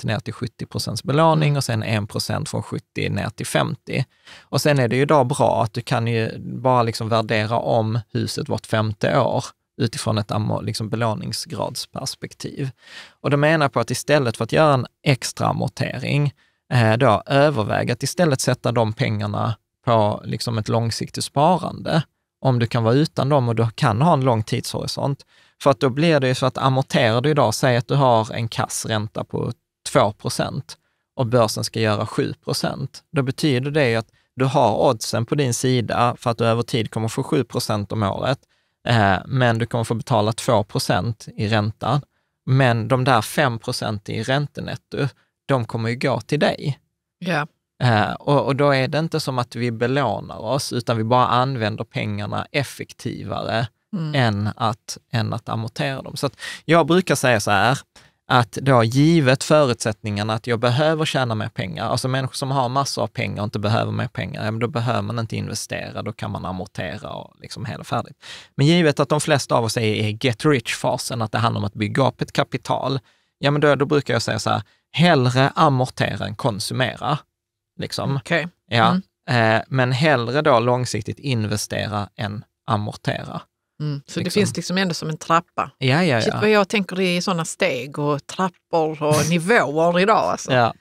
ner till 70 belåning och sen 1 från 70 ner till 50. Och sen är det ju då bra att du kan ju bara liksom värdera om huset vart femte år utifrån ett liksom belåningsgradsperspektiv. Och de menar på att istället för att göra en extra amortering, eh, då överväga att istället sätta de pengarna på liksom ett långsiktigt sparande. Om du kan vara utan dem och du kan ha en lång tidshorisont, för att då blir det ju så att amorterar du idag, säg att du har en kassränta på 2 procent och börsen ska göra 7 procent, då betyder det ju att du har oddsen på din sida för att du över tid kommer få 7 procent om året, eh, men du kommer få betala 2 procent i ränta. Men de där 5 procenten i räntenetto, de kommer ju gå till dig. Yeah. och, och, då är det inte som att vi belånar oss, utan vi bara använder pengarna effektivare mm. än, att, än att amortera dem. Så jag brukar säga så här, att då givet förutsättningarna att jag behöver tjäna mer pengar, alltså människor som har massor av pengar och inte behöver mer pengar, ja, då behöver man inte investera, då kan man amortera och liksom hela färdigt. Men givet att de flesta av oss är i get rich-fasen, att det handlar om att bygga upp ett kapital, ja men då, då brukar jag säga så här, hellre amortera än konsumera. Liksom. Okay. Ja, mm. eh, men hellre då långsiktigt investera än amortera. Mm. Så liksom. det finns liksom ändå som en trappa. Ja, ja, ja. Shit, vad jag tänker i sådana steg och trappor och nivåer idag. Alltså. Ja.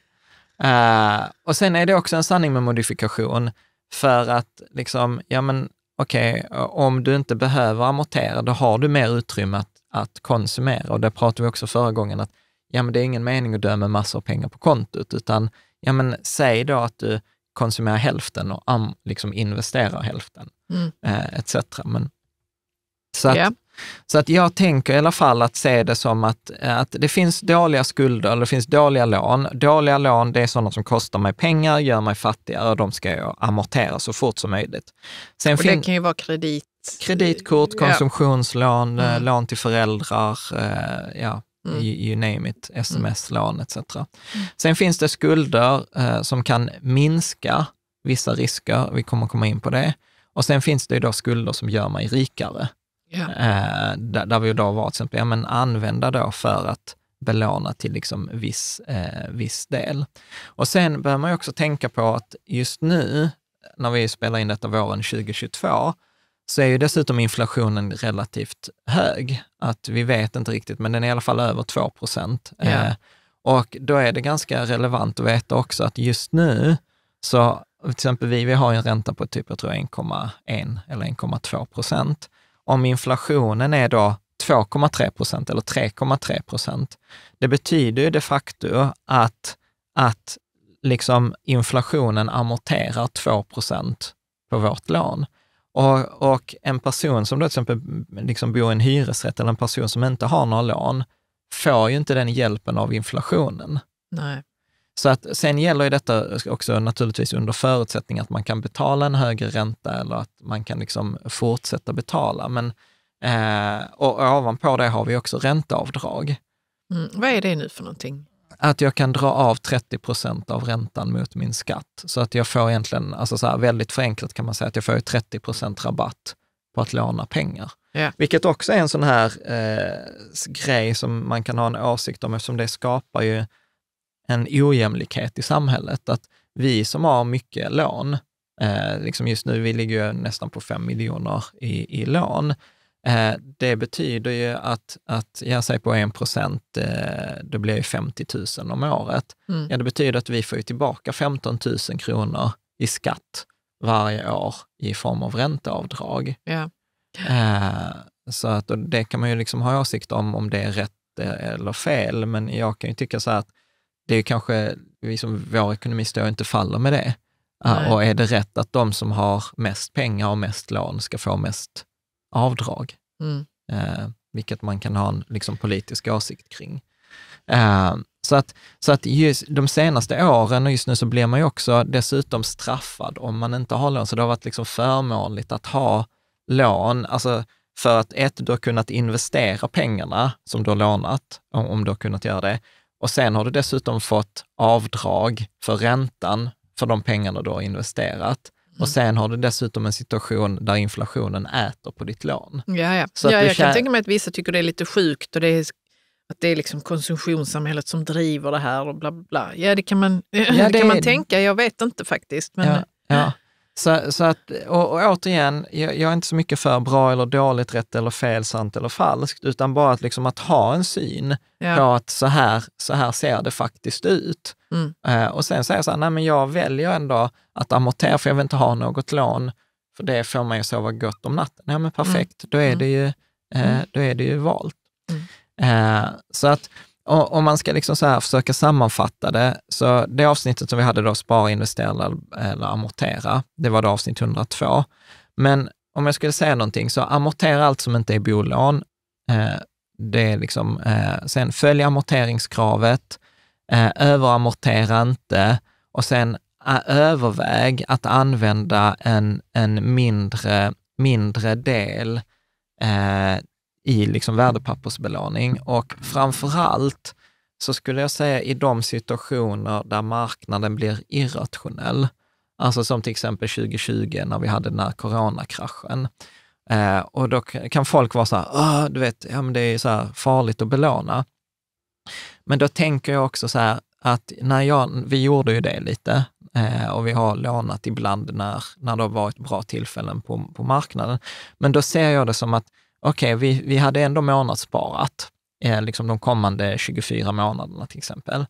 Uh, och sen är det också en sanning med modifikation för att liksom, ja men okej, okay, om du inte behöver amortera, då har du mer utrymme att, att konsumera. Och det pratade vi också förra gången, att ja men det är ingen mening att dö med massor av pengar på kontot, utan ja men säg då att du konsumerar hälften och liksom investerar hälften, mm. eh, etc. Men så att, yeah. så att jag tänker i alla fall att se det som att, att det finns dåliga skulder, eller det finns dåliga lån. Dåliga lån, det är sådana som kostar mig pengar, gör mig fattigare och de ska jag amortera så fort som möjligt. Sen och det kan ju vara kredit. Kreditkort, konsumtionslån, eh, mm. lån till föräldrar, eh, ja, Mm. You, you, name it, sms-lån etc. Mm. Sen finns det skulder eh, som kan minska vissa risker, vi kommer komma in på det. Och sen finns det ju då skulder som gör mig rikare. Ja. Eh, där, där, vi då var till exempel, ja, men använda då för att belåna till liksom viss, eh, viss del. Och sen behöver man ju också tänka på att just nu, när vi spelar in detta våren 2022, så är ju dessutom inflationen relativt hög. Att vi vet inte riktigt, men den är i alla fall över 2 procent. Ja. Eh, och då är det ganska relevant att veta också att just nu, så till exempel vi, vi har en ränta på typ, 1,1 eller 1,2 procent om inflationen är då 2,3 procent eller 3,3 procent, det betyder ju de facto att, att liksom inflationen amorterar 2 procent på vårt lån. Och, och, en person som då till exempel liksom bor i en hyresrätt eller en person som inte har några lån får ju inte den hjälpen av inflationen. Nej. Så att sen gäller ju detta också naturligtvis under förutsättning att man kan betala en högre ränta eller att man kan liksom fortsätta betala. Men, eh, och ovanpå det har vi också ränteavdrag. Mm. Vad är det nu för någonting? Att jag kan dra av 30 procent av räntan mot min skatt. Så att jag får egentligen, alltså så här, väldigt förenklat kan man säga att jag får 30 procent rabatt på att låna pengar. Yeah. Vilket också är en sån här eh, grej som man kan ha en åsikt om eftersom det skapar ju en ojämlikhet i samhället. Att vi som har mycket lån, eh, liksom just nu, vi ligger ju nästan på 5 miljoner i, i lån. Eh, det betyder ju att, att jag säger på 1 procent, eh, det blir 50 000 om året. Mm. Ja, det betyder att vi får tillbaka 15 000 kronor i skatt varje år i form av ränteavdrag. Ja. Eh, så att, det kan man ju liksom ha åsikt om, om det är rätt eh, eller fel, men jag kan ju tycka så här att det är kanske, liksom, vår ekonomistöd inte faller med det. Eh, Nej. Och är det rätt att de som har mest pengar och mest lån ska få mest avdrag? Mm. Eh, vilket man kan ha en liksom, politisk åsikt kring. Eh, så att, så att just de senaste åren, och just nu så blir man ju också dessutom straffad om man inte har lån. Så det har varit liksom förmånligt att ha lån, alltså för att ett, du har kunnat investera pengarna som du har lånat, om du har kunnat göra det. Och sen har du dessutom fått avdrag för räntan för de pengarna du har investerat. Mm. Och sen har du dessutom en situation där inflationen äter på ditt lån. Ja, ja. Så ja jag kan tänka mig att vissa tycker det är lite sjukt och det är, att det är liksom konsumtionssamhället som driver det här och bla bla. Ja, det kan man, ja, det, det kan man tänka. Jag vet inte faktiskt. Men, ja, ja. Så, så att, och, och återigen, jag, jag, är inte så mycket för bra eller dåligt, rätt eller fel, sant eller falskt, utan bara att, liksom att ha en syn ja. på att så här, så här ser det faktiskt ut. Mm. Eh, och sen säga så här, nej men jag väljer ändå att amortera, för jag vill inte ha något lån, för det får man ju sova gott om natten. Ja men mm. perfekt, mm. då, är mm. det ju, eh, mm. då är det ju valt. Mm. Eh, så att om man ska liksom så försöka sammanfatta det, så det avsnittet som vi hade då, spara, investera eller amortera, det var då avsnitt 102. Men om jag skulle säga någonting, så amortera allt som inte är bolån. Eh, det är liksom, eh, sen följ amorteringskravet, eh, överamortera inte och sen eh, överväg att använda en, en mindre, mindre del eh, i liksom värdepappersbelåning. Och framför allt så skulle jag säga i de situationer där marknaden blir irrationell, alltså som till exempel 2020 när vi hade den här coronakraschen. Eh, och då kan folk vara så här, du vet, ja, men det är så farligt att belåna. Men då tänker jag också så här, att när jag, vi gjorde ju det lite eh, och vi har lånat ibland när, när det har varit bra tillfällen på, på marknaden. Men då ser jag det som att okej, okay, vi, vi hade ändå månadssparat, eh, liksom de kommande 24 månaderna till exempel.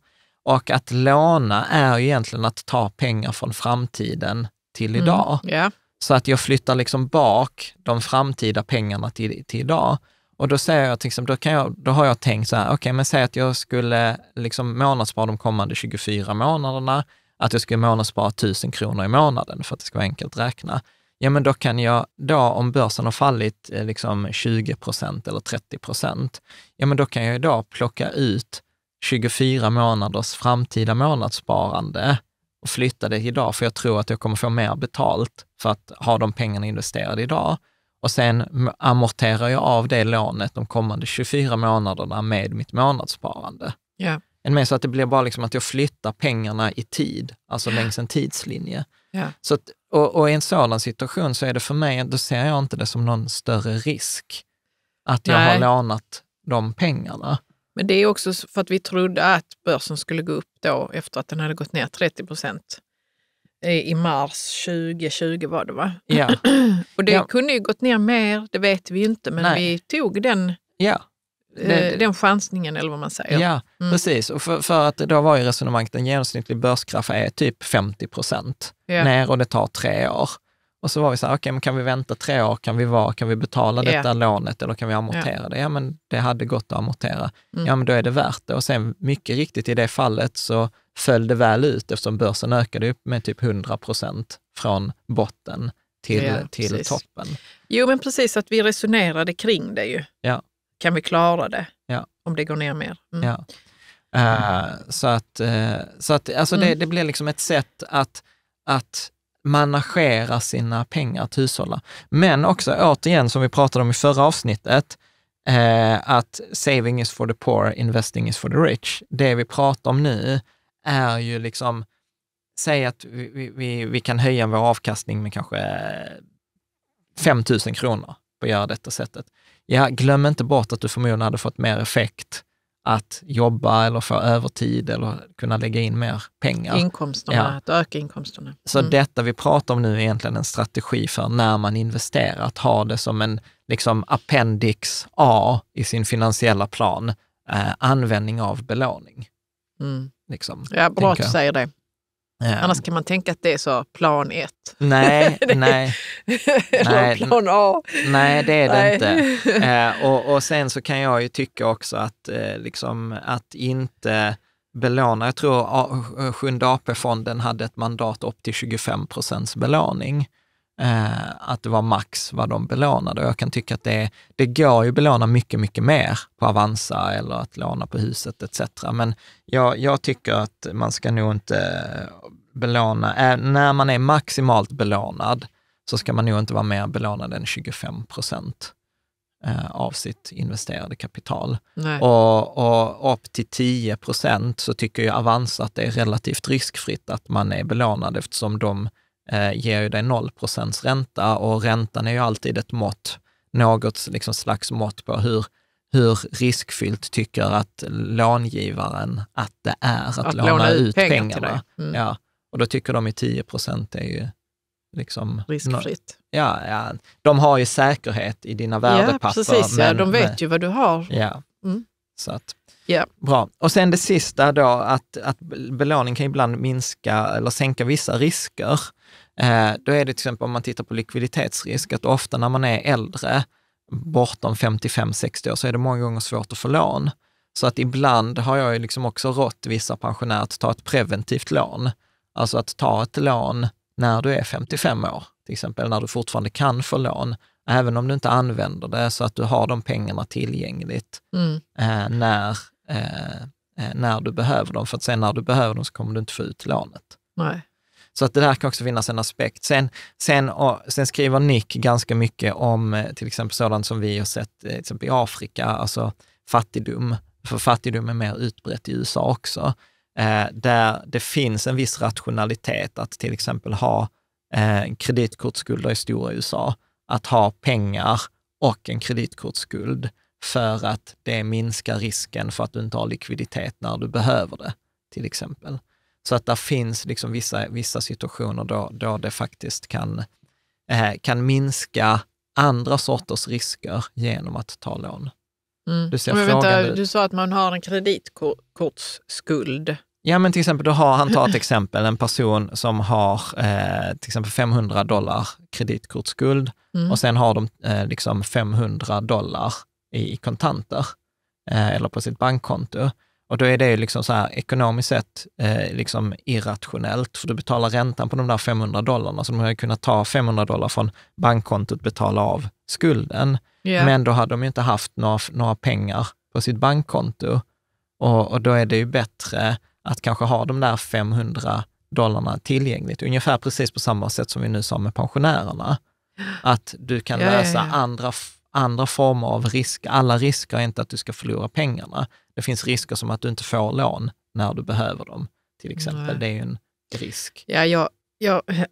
Och att låna är ju egentligen att ta pengar från framtiden till mm, idag. Mm, yeah. Så att jag flyttar liksom bak de framtida pengarna till, till idag. Och då, säger jag, liksom, då, kan jag, då har jag tänkt så här, okej, okay, men säg att jag skulle liksom månadsspara de kommande 24 månaderna, att jag skulle månadsspara 1000 kronor i månaden för att det ska vara enkelt att räkna ja men då kan jag då, om börsen har fallit eh, liksom 20 procent eller 30 procent, ja men då kan jag då plocka ut 24 månaders framtida månadssparande och flytta det idag, för jag tror att jag kommer få mer betalt för att ha de pengarna investerade idag. Och sen amorterar jag av det lånet de kommande 24 månaderna med mitt månadssparande. Yeah. Än mer så att det blir bara liksom att jag flyttar pengarna i tid, alltså längs en tidslinje. Ja. Så att, och, och, i en sådan situation så är det för mig, då ser jag inte det som någon större risk att jag Nej. har lånat de pengarna. Men det är också för att vi trodde att börsen skulle gå upp då efter att den hade gått ner 30 procent. I mars 2020 var det va? Ja. och det ja. kunde ju gått ner mer, det vet vi ju inte, men Nej. vi tog den ja det, eh, den chansningen eller vad man säger. Ja, mm. precis. Och för, för, att då var ju resonemanget en genomsnittlig börskrasch är typ 50 procent yeah. ner och det tar tre år. Och så var vi så här, okej, okay, men kan vi vänta tre år? Kan vi, vara, kan vi betala yeah. detta lånet eller kan vi amortera yeah. det? Ja, men det hade gått att amortera. Mm. Ja, men då är det värt det. Och sen mycket riktigt i det fallet så föll det väl ut eftersom börsen ökade upp med typ 100 procent från botten till, ja, till toppen. Jo, men precis att vi resonerade kring det ju. Ja kan vi klara det ja. om det går ner mer? Mm. Ja. Uh, så att, uh, så att alltså mm. det, det, blir liksom ett sätt att, att managera sina pengar, att hushålla. Men också återigen, som vi pratade om i förra avsnittet, uh, att saving is for the poor, investing is for the rich. Det vi pratar om nu är ju liksom, säg att vi, vi, vi kan höja vår avkastning med kanske 5 000 kronor på att göra detta sättet ja, glöm inte bort att du förmodligen hade fått mer effekt att jobba eller få övertid eller kunna lägga in mer pengar. Inkomsterna, ja. att öka inkomsterna. Mm. Så detta vi pratar om nu är egentligen en strategi för när man investerar, att ha det som en liksom appendix A i sin finansiella plan, eh, användning av belåning. Mm. Liksom, ja, bra att du säger det. Annars kan man tänka att det är så plan ett. Nej, nej. Eller plan A. Nej, det är det nej. inte. Eh, och, och, sen så kan jag ju tycka också att, eh, liksom, att inte belåna, jag tror A, eh, Sjunde AP-fonden hade ett mandat upp till 25 procents belåning. Eh, att det var max vad de belånade. Och jag kan tycka att det, det går ju att belåna mycket, mycket mer på Avanza eller att låna på huset etc. Men jag, jag tycker att man ska nog inte belånad, eh, när man är maximalt belånad så ska man nog inte vara mer belånad än 25 procent eh, av sitt investerade kapital. Och, och upp till 10 procent så tycker ju Avanza att det är relativt riskfritt att man är belånad eftersom de eh, ger ju dig 0 procents ränta och räntan är ju alltid ett mått, något liksom slags mått på hur, hur riskfyllt tycker att långivaren att det är att, att låna, låna ut pengar pengarna. Mm. Ja. Och då tycker de ju 10 procent är ju liksom... Riskfritt. ja, ja, de har ju säkerhet i dina värdepapper. Ja, precis. Men, ja, de vet ju vad du har. Ja, mm. så att, yeah. bra. Och sen det sista då, att, att belåning kan ibland minska eller sänka vissa risker. Eh, då är det till exempel om man tittar på likviditetsrisk, att ofta när man är äldre, bortom 55-60 år, så är det många gånger svårt att få lån. Så att ibland har jag ju liksom också rått vissa pensionärer att ta ett preventivt lån Alltså att ta ett lån när du är 55 år, till exempel när du fortfarande kan få lån, även om du inte använder det, så att du har de pengarna tillgängligt mm. eh, när, eh, eh, när du behöver dem. För att sen när du behöver dem så kommer du inte få ut lånet. Nej. Så att det där kan också finnas en aspekt. Sen, sen, och, sen skriver Nick ganska mycket om eh, till exempel sådant som vi har sett eh, till exempel i Afrika, alltså fattigdom. För fattigdom är mer utbrett i USA också. Eh, där det finns en viss rationalitet att till exempel ha eh, kreditkortsskulder i stora USA, att ha pengar och en kreditkortsskuld för att det minskar risken för att du inte har likviditet när du behöver det, till exempel. Så att det finns liksom vissa, vissa situationer då, då det faktiskt kan, eh, kan minska andra sorters risker genom att ta lån. Mm. Du, vänta, du sa att man har en kreditkortsskuld. Ja, men till exempel, då har han tar ett exempel, en person som har eh, till exempel 500 dollar kreditkortsskuld mm. och sen har de eh, liksom 500 dollar i kontanter eh, eller på sitt bankkonto. Och då är det liksom så här, ekonomiskt sett eh, liksom irrationellt, för du betalar räntan på de där 500 dollarna, så de hade kunnat ta 500 dollar från bankkontot, och betala av skulden. Yeah. Men då hade de ju inte haft några, några pengar på sitt bankkonto. Och, och då är det ju bättre att kanske ha de där 500 dollarna tillgängligt, ungefär precis på samma sätt som vi nu sa med pensionärerna. Att du kan ja, lösa ja, ja. andra andra former av risk. Alla risker är inte att du ska förlora pengarna. Det finns risker som att du inte får lån när du behöver dem, till exempel. Nej. Det är ju en risk. Ja, jag, jag,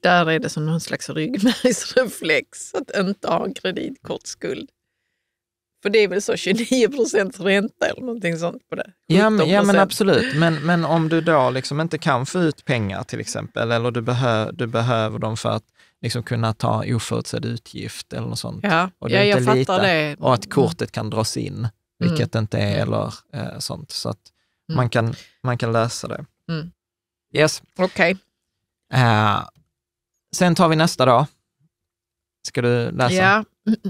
där är det som någon slags ryggmärgsreflex att inte ha en kreditkortsskuld. För det är väl så 29 procent ränta eller någonting sånt på det? Ja, men, ja, men absolut. Men, men om du då liksom inte kan få ut pengar till exempel, eller du, behö, du behöver dem för att liksom kunna ta oförutsedd utgift eller något sånt. Ja, och ja, jag fattar litar, det. Och att mm. kortet kan dras in, vilket mm. inte är eller eh, sånt. Så att mm. man, kan, man kan lösa det. Mm. Yes. Okej. Okay. Eh, sen tar vi nästa då. Ska du läsa? Ja.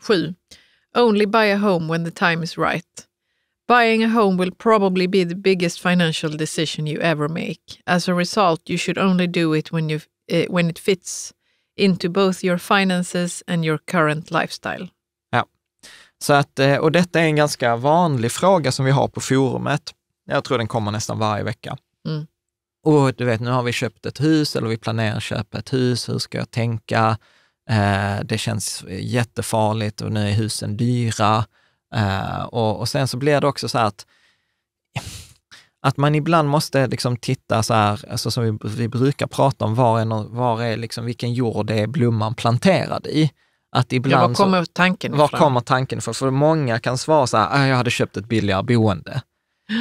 Sju. Only buy a home when the time is right. Buying a home will probably be the biggest financial decision you ever make. As a result, you should only do it when, you uh, eh, when it fits into both your finances and your current lifestyle. Ja, så att, eh, och detta är en ganska vanlig fråga som vi har på forumet. Jag tror den kommer nästan varje vecka. Mm. Och du vet, nu har vi köpt ett hus eller vi planerar att köpa ett hus. Hur ska jag tänka? Eh, det känns jättefarligt och nu är husen dyra. Eh, och, och sen så blir det också så här att att man ibland måste liksom titta så här, alltså som vi, vi brukar prata om, var är, var är liksom, vilken jord är blomman planterad i? Att ibland ja, var kommer tanken ifrån? Var kommer tanken ifrån? För många kan svara så här, ah, jag hade köpt ett billigare boende.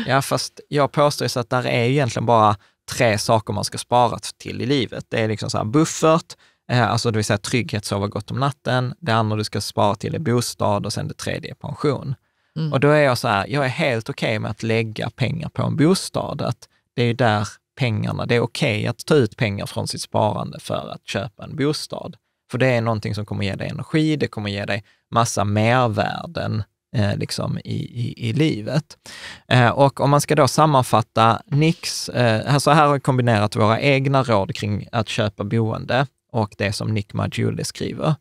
Ja, fast jag påstår så att där är egentligen bara tre saker man ska spara till i livet. Det är liksom så här buffert, Eh, alltså det vill säga trygghet, sova gott om natten. Det andra du ska spara till är bostad och sen det tredje är pension. Mm. Och då är jag så här, jag är helt okej okay med att lägga pengar på en bostad. Att det är där pengarna, det är okej okay att ta ut pengar från sitt sparande för att köpa en bostad. För det är någonting som kommer ge dig energi, det kommer ge dig massa mervärden eh, liksom i, i, i livet. Eh, och om man ska då sammanfatta Nix, eh, alltså här har vi kombinerat våra egna råd kring att köpa boende och det som Nick Majuli skriver,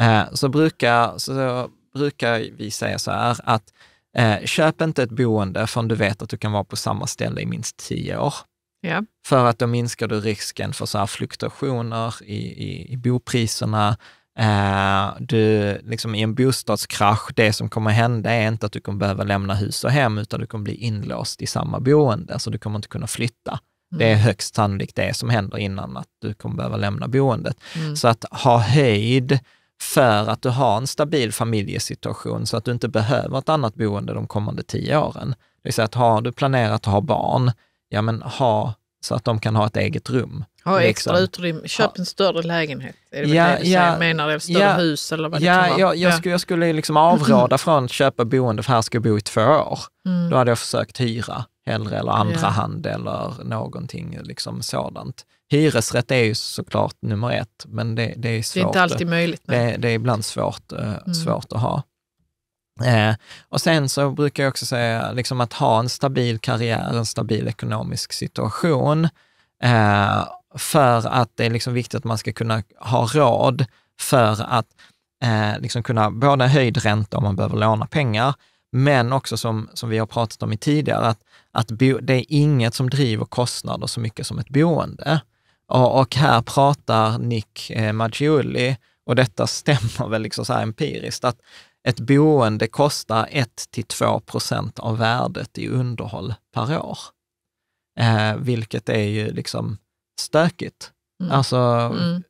eh, så brukar, så brukar vi säga så här att eh, köp inte ett boende förrän du vet att du kan vara på samma ställe i minst tio år. Yeah. För att då minskar du risken för så här fluktuationer i, i, i bopriserna. Eh, du, liksom I en bostadskrasch, det som kommer hända är inte att du kommer behöva lämna hus och hem, utan du kommer bli inlåst i samma boende, så du kommer inte kunna flytta. Det är mm. högst sannolikt det som händer innan att du kommer behöva lämna boendet. Mm. Så att ha höjd för att du har en stabil familjesituation så att du inte behöver ett annat boende de kommande tio åren. Det vill säga att har du planerat att ha barn, ja men ha så att de kan ha ett eget rum. Ha extra liksom. utrymme, köp en större lägenhet. Är det ja, det ja, menar? Det, större ja, hus eller vad det ja, kan vara? jag, ja. Skulle, jag skulle liksom avråda från att köpa boende för här ska jag bo i två år. Mm. Då hade jag försökt hyra hellre eller andra ja. hand eller någonting liksom sådant. Hyresrätt är ju såklart nummer ett, men det, det är svårt. Det är inte alltid möjligt. Det, det, är ibland svårt, eh, mm. svårt att ha. Eh, och sen så brukar jag också säga liksom att ha en stabil karriär, en stabil ekonomisk situation, eh, för att det är liksom viktigt att man ska kunna ha råd för att eh, liksom kunna både ränta om man behöver låna pengar, men också som, som vi har pratat om i tidigare, att, att bo, det är inget som driver kostnader så mycket som ett boende. Och, och här pratar Nick eh, Maggiulli, och detta stämmer väl liksom så empiriskt, att ett boende kostar 1 till 2 procent av värdet i underhåll per år. Eh, vilket är ju liksom stökigt. Mm. Alltså, mm.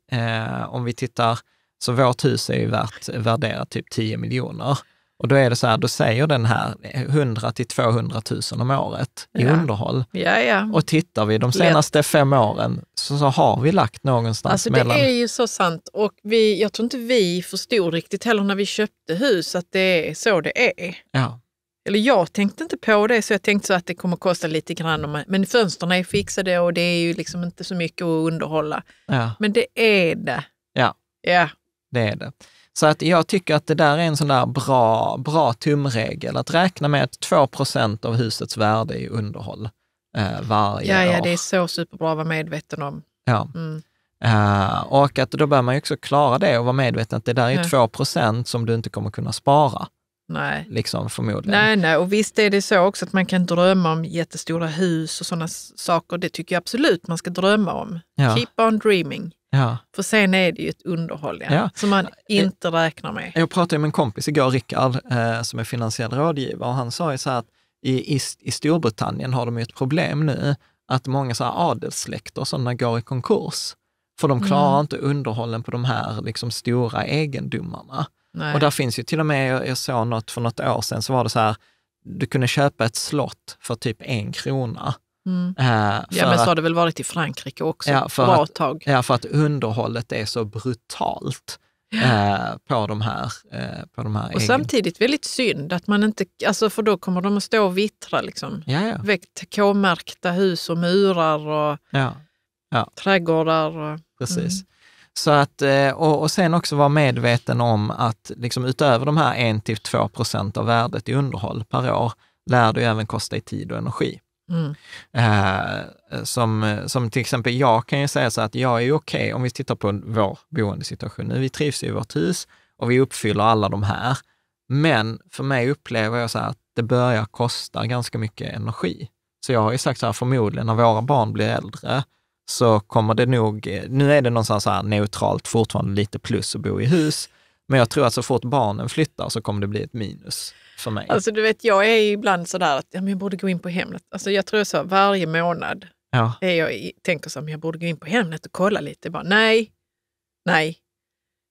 Eh, om vi tittar, så vårt hus är ju värt, värderat typ 10 miljoner. Och då är det så här, då säger den här 100 till 200 000 om året i ja. underhåll. Ja, ja. Och tittar vi de senaste Lätt. fem åren så, så, har vi lagt någonstans alltså, mellan... Det är ju så sant och vi, jag tror inte vi förstod riktigt heller när vi köpte hus att det är så det är. Ja. Eller jag tänkte inte på det, så jag tänkte så att det kommer kosta lite grann. Man, men fönstren är fixade och det är ju liksom inte så mycket att underhålla. Ja. Men det är det. Ja, ja. det är det. Så att jag tycker att det där är en sån där bra, bra tumregel, att räkna med att 2 av husets värde i underhåll eh, varje år. Ja, ja, det är så superbra att vara medveten om. Ja. Mm. Uh, och att då bör man ju också klara det och vara medveten att det där är ja. 2 procent som du inte kommer kunna spara. Nej. Liksom förmodligen. Nej, nej, och visst är det så också att man kan drömma om jättestora hus och sådana saker. Det tycker jag absolut man ska drömma om. Ja. Keep on dreaming. Ja. För sen är det ju ett underhåll ja, ja. som man inte jag, räknar med. Jag pratade med en kompis igår, Rickard, eh, som är finansiell rådgivare, och han sa ju så här att i, i, i Storbritannien har de ju ett problem nu att många så här adelssläkter sådana går i konkurs. För de klarar mm. inte underhållen på de här liksom stora egendomarna. Nej. Och där finns ju till och med, jag, jag såg något för något år sedan, så var det så här, du kunde köpa ett slott för typ en krona Mm. Äh, ja, men så har det väl varit i Frankrike också, ja, för bra att, tag. Ja, för att underhållet är så brutalt. Eh, på de här, eh, på de här Och samtidigt väldigt synd att man inte, alltså för då kommer de att stå och vittra. Liksom. Ja, ja. Väckt K-märkta hus och murar och ja, ja. trädgårdar. Och, Precis. Mm. Så att, eh, och, och sen också vara medveten om att liksom utöver de här 1-2 procent av värdet i underhåll per år lär det ju även kosta i tid och energi. Mm. Eh, som, som till exempel jag kan ju säga så att jag är okej okay, om vi tittar på vår boendesituation nu. Vi trivs i vårt hus och vi uppfyller alla de här. Men för mig upplever jag så att det börjar kosta ganska mycket energi. Så jag har ju sagt så här, förmodligen när våra barn blir äldre så kommer det nog, nu är det någonstans så här neutralt fortfarande lite plus att bo i hus, men jag tror att så fort barnen flyttar så kommer det bli ett minus för mig. Alltså du vet, jag är ibland sådär att ja, men jag borde gå in på Hemnet. Alltså jag tror så, varje månad ja. är jag, i, tänker så, men jag borde gå in på Hemnet och kolla lite. Bara, nej, nej.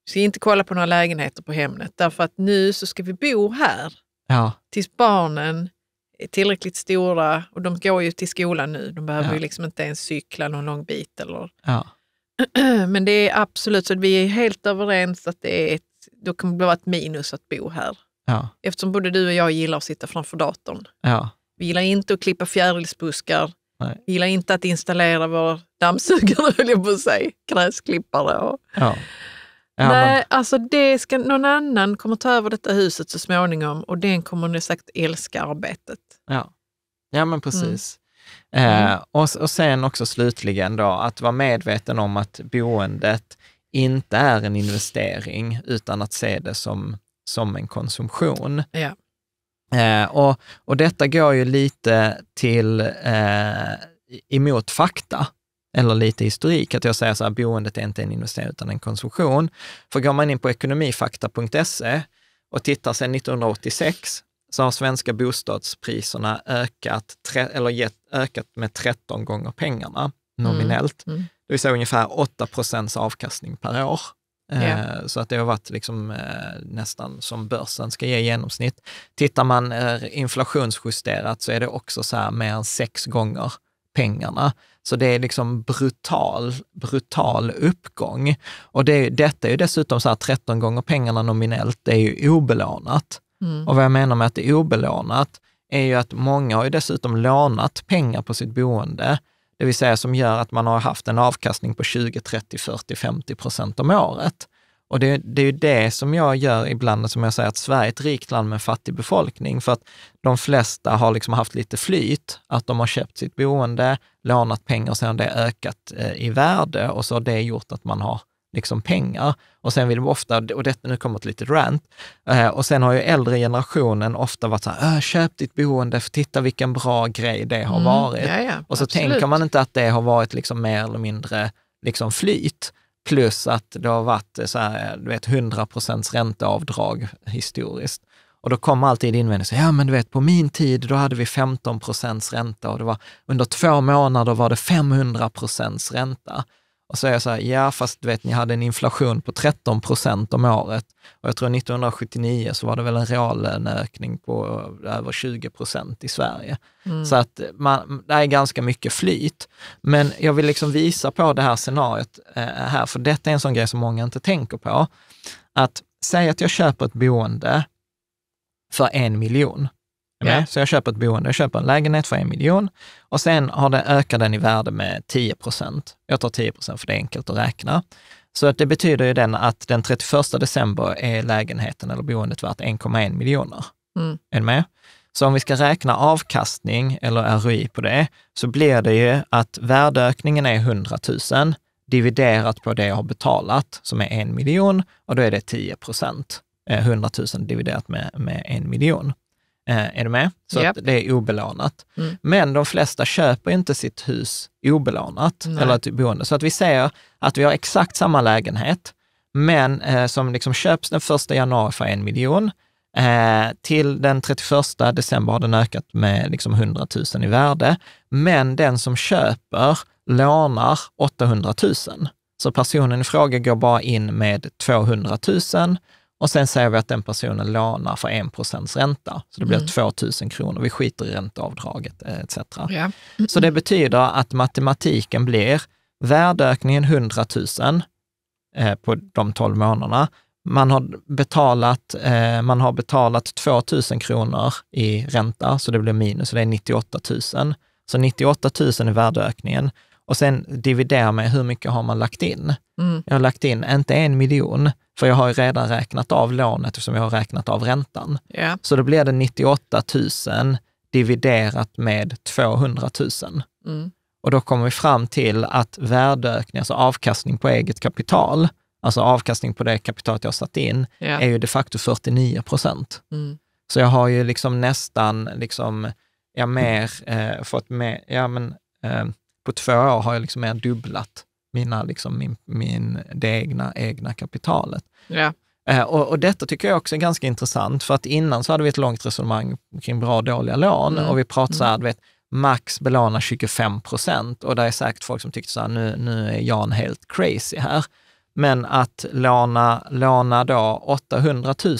vi ska inte kolla på några lägenheter på Hemnet, därför att nu så ska vi bo här ja. tills barnen är tillräckligt stora och de går ju till skolan nu. De behöver ja. ju liksom inte ens cykla någon lång bit. Eller... Ja. Men det är absolut så, vi är helt överens att det är ett då kommer det vara ett minus att bo här. Ja. Eftersom både du och jag gillar att sitta framför datorn. Ja. Vi gillar inte att klippa fjärilsbuskar. Nej. Vi gillar inte att installera vår dammsugare, höll jag på att säga, gräsklippare. Och... Ja. Nej, alltså det ska, någon annan kommer ta över detta huset så småningom och den kommer ni säkert älska arbetet. Ja, ja men precis. Mm. mm. Eh, och, och sen också slutligen då, att vara medveten om att boendet inte är en investering utan att se det som, som en konsumtion. Ja. Eh, och, och detta går ju lite till eh, emot fakta eller lite historik, att jag säger så här, boendet är inte en investering utan en konsumtion. För går man in på ekonomifakta.se och tittar sedan 1986 så har svenska bostadspriserna ökat, tre, eller gett, ökat med 13 gånger pengarna mm. nominellt. Mm. Mm det vill säga ungefär 8 procents avkastning per år. Yeah. Så att det har varit liksom, eh, nästan som börsen ska ge i genomsnitt. Tittar man eh, inflationsjusterat så är det också så här mer än sex gånger pengarna. Så det är liksom brutal, brutal uppgång. Och det, detta är ju dessutom så här 13 gånger pengarna nominellt, det är ju obelånat. Mm. Och vad jag menar med att det är obelånat är ju att många har ju dessutom lånat pengar på sitt boende det vill säga som gör att man har haft en avkastning på 20, 30, 40, 50 procent om året. Och det, det är ju det som jag gör ibland, som jag säger att Sverige är ett rikt land med fattig befolkning, för att de flesta har liksom haft lite flyt, att de har köpt sitt boende, lånat pengar och sedan har det ökat eh, i värde och så har det gjort att man har liksom pengar. Och sen vill de ofta, och detta nu kommer ett litet rant, eh, och sen har ju äldre generationen ofta varit så här, äh, köp ditt boende, för titta vilken bra grej det har mm, varit. Ja, ja, och så absolut. tänker man inte att det har varit liksom mer eller mindre liksom flyt. Plus att det har varit så här, du vet, 100 procents ränteavdrag historiskt. Och då kom alltid invändningen, ja men du vet på min tid då hade vi 15 procents ränta och det var, under två månader var det 500 procents ränta. Och säga så här, ja fast du vet, ni hade en inflation på 13 procent om året och jag tror 1979 så var det väl en reallöneökning på över 20 procent i Sverige. Mm. Så att man, det är ganska mycket flyt. Men jag vill liksom visa på det här scenariot eh, här, för detta är en sån grej som många inte tänker på. Att säg att jag köper ett boende för en miljon Yeah. Så jag köper ett boende, jag köper en lägenhet för en miljon och sen har det, ökar den i värde med 10 procent. Jag tar 10 procent för det är enkelt att räkna. Så att det betyder ju den att den 31 december är lägenheten eller boendet värt 1,1 miljoner. Mm. Är du med? Så om vi ska räkna avkastning eller ROI på det, så blir det ju att värdeökningen är 100 000 dividerat på det jag har betalat, som är en miljon, och då är det 10 procent. 100 eh, 000 dividerat med, med en miljon. Eh, är du med? Så yep. det är obelånat. Mm. Men de flesta köper inte sitt hus obelånat, Nej. eller ett typ boende. Så att vi säger att vi har exakt samma lägenhet, men eh, som liksom köps den första januari för en miljon, Eh, till den 31 december har den ökat med liksom 100 000 i värde, men den som köper lånar 800 000. Så personen i fråga går bara in med 200 000 och sen säger vi att den personen lånar för 1 ränta, så det blir mm. 2 000 kronor. Vi skiter i ränteavdraget eh, etc. Ja. Så det betyder att matematiken blir värdeökningen 100 000 eh, på de 12 månaderna. Man har, betalat, eh, man har betalat 2 000 kronor i ränta, så det blir minus, så det är 98 000. Så 98 000 är värdeökningen och sen dividera med hur mycket har man lagt in. Mm. Jag har lagt in inte en miljon, för jag har ju redan räknat av lånet eftersom jag har räknat av räntan. Yeah. Så då blir det 98 000 dividerat med 200 000. Mm. Och då kommer vi fram till att värdeökning, alltså avkastning på eget kapital, alltså avkastning på det kapitalet jag har satt in, yeah. är ju de facto 49 procent. Mm. Så jag har ju liksom nästan liksom, ja, mer, eh, fått mer... ja men, eh, på två år har jag liksom mer dubblat mina, liksom min, min, det egna, egna kapitalet. Ja. Eh, och, och, detta tycker jag också är ganska intressant, för att innan så hade vi ett långt resonemang kring bra och dåliga lån mm. och vi pratade så här, mm. vet, max belåna 25 procent och det är säkert folk som tyckte så här, nu, nu är Jan helt crazy här. Men att låna, låna då 800 000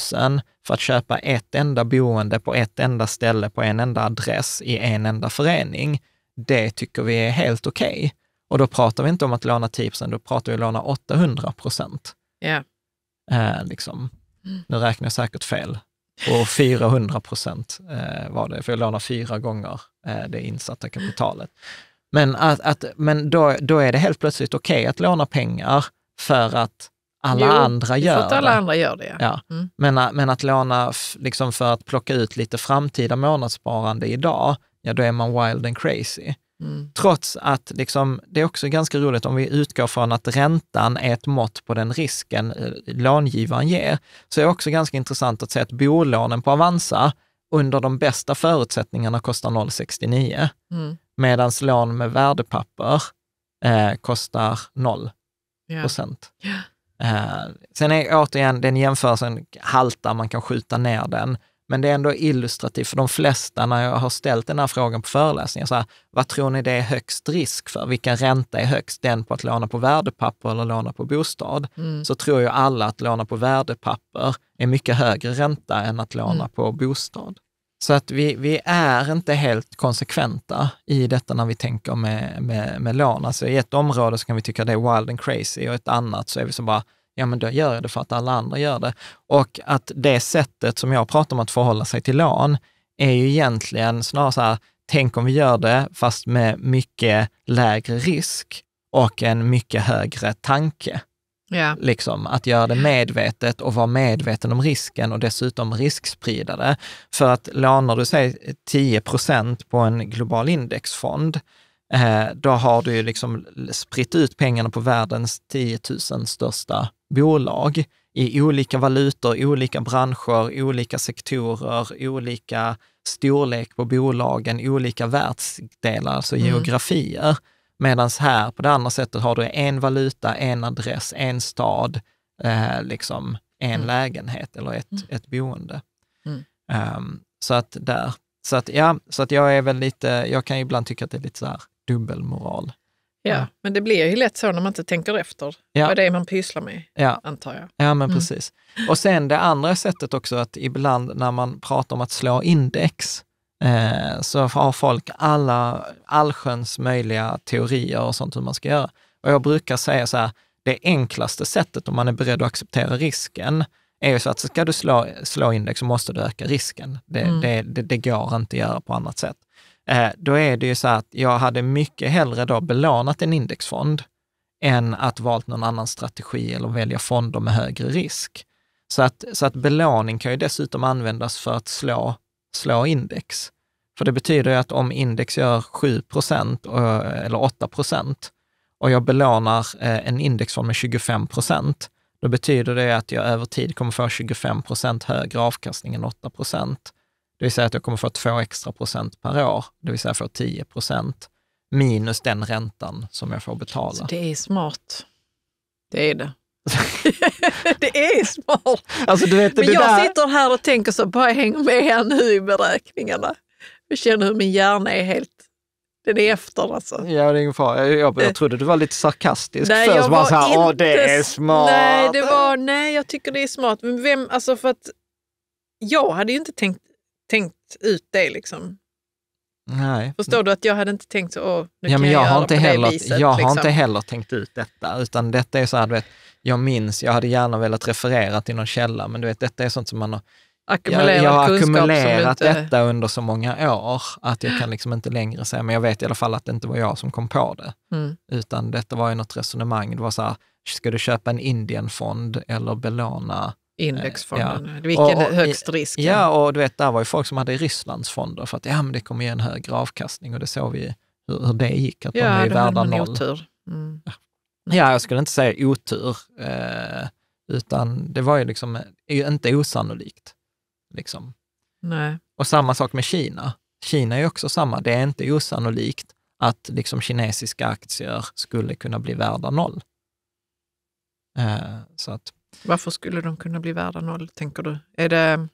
för att köpa ett enda boende på ett enda ställe på en enda adress i en enda förening, det tycker vi är helt okej. Okay. Och då pratar vi inte om att låna 10 procent, då pratar vi om att låna 800 procent. Yeah. Eh, liksom. Mm. Nu räknar jag säkert fel. Och 400 procent eh, var det, för jag lånar fyra gånger eh, det insatta kapitalet. Men, att, att, men då, då är det helt plötsligt okej okay att låna pengar för att alla jo, andra gör för att alla det. Andra gör det ja. ja. Mm. Men, men att låna liksom för att plocka ut lite framtida månadssparande idag, ja då är man wild and crazy. Mm. Trots att liksom, det är också ganska roligt om vi utgår från att räntan är ett mått på den risken eh, långivaren ger, så är det också ganska intressant att se att bolånen på Avanza under de bästa förutsättningarna kostar 0,69, mm. medan lån med värdepapper eh, kostar 0 procent. Yeah. Eh, sen är återigen, den jämförelsen haltar, man kan skjuta ner den, men det är ändå illustrativt för de flesta när jag har ställt den här frågan på föreläsningar. Så här, vad tror ni det är högst risk för? Vilken ränta är högst? Den på att låna på värdepapper eller låna på bostad? Mm. Så tror ju alla att låna på värdepapper är mycket högre ränta än att låna mm. på bostad. Så att vi, vi är inte helt konsekventa i detta när vi tänker med, med, med lån. Alltså i ett område så kan vi tycka det är wild and crazy och i ett annat så är vi så bara, ja men då gör jag det för att alla andra gör det. Och att det sättet som jag pratar om att förhålla sig till lån är ju egentligen snarare så här, tänk om vi gör det fast med mycket lägre risk och en mycket högre tanke. Yeah. Liksom, att göra det medvetet och vara medveten om risken och dessutom riskspridare. För att lånar du, säg 10 på en global indexfond, Eh, då har du ju liksom spritt ut pengarna på världens 10 000 största bolag i olika valutor, olika branscher, olika sektorer, olika storlek på bolagen, olika världsdelar, alltså mm. geografier. Medan här på det andra sättet har du en valuta, en adress, en stad, eh, liksom en mm. lägenhet eller ett, mm. ett boende. Um, så att där, så att ja, så att jag är väl lite, jag kan ibland tycka att det är lite så här dubbelmoral. Ja, ja, men det blir ju lätt så när man inte tänker efter ja. vad det är man pysslar med, ja. antar jag. Ja, men mm. precis. Och sen det andra sättet också, att ibland när man pratar om att slå index, eh, så har folk alla, allsköns möjliga teorier och sånt hur man ska göra. Och jag brukar säga så här, det enklaste sättet om man är beredd att acceptera risken, är ju så att ska du slå, slå index så måste du öka risken. Det, mm. det, det, det går inte att göra på annat sätt. Eh, då är det ju så att jag hade mycket hellre då belånat en indexfond än att valt någon annan strategi eller välja fonder med högre risk. Så att, så att belåning kan ju dessutom användas för att slå, slå index. För det betyder ju att om index gör 7 procent eh, eller 8 procent och jag belånar eh, en indexfond med 25 procent, då betyder det att jag över tid kommer få 25 procent högre avkastning än 8 procent det vill säga att jag kommer få 2 extra procent per år, det vill säga få 10 procent minus den räntan som jag får betala. Så alltså, det är smart. Det är det. det är smart. Alltså, vet, Men jag där... sitter här och tänker så, bara häng med här nu i beräkningarna. Jag känner hur min hjärna är helt den är efter alltså. Ja, det är ingen fara. Jag, jag, eh. trodde du var lite sarkastisk nej, först. Jag var så här, inte... Åh, det är smart. Nej, det var, nej, jag tycker det är smart. Men vem, alltså för att jag hade ju inte tänkt, tänkt ut det. Liksom. Nej. Förstår du att jag hade inte tänkt så, åh, nu ja, kan jag, jag göra inte på heller, det viset. Jag liksom. har inte heller tänkt ut detta, utan detta är så här, du vet, jag minns, jag hade gärna velat referera till någon källa, men du vet, detta är sånt som man har ackumulerat jag, jag har ackumulerat inte... detta under så många år att jag kan liksom inte längre säga, men jag vet i alla fall att det inte var jag som kom på det. Mm. Utan detta var ju något resonemang, det var så här, ska du köpa en Indienfond eller belåna Indexfonden, ja. vilken och, och, högst risk. Ja, och du vet, där var ju folk som hade Rysslandsfonder för att ja, men det kommer ge en högre avkastning och det såg vi hur, hur det gick, att ja, de är ju värda noll. Otur. Mm. Ja, jag skulle inte säga otur, eh, utan det var ju liksom eh, inte osannolikt. Liksom. Nej. Och samma sak med Kina. Kina är också samma, det är inte osannolikt att liksom kinesiska aktier skulle kunna bli värda noll. Eh, så att varför skulle de kunna bli värda noll, tänker du? Är det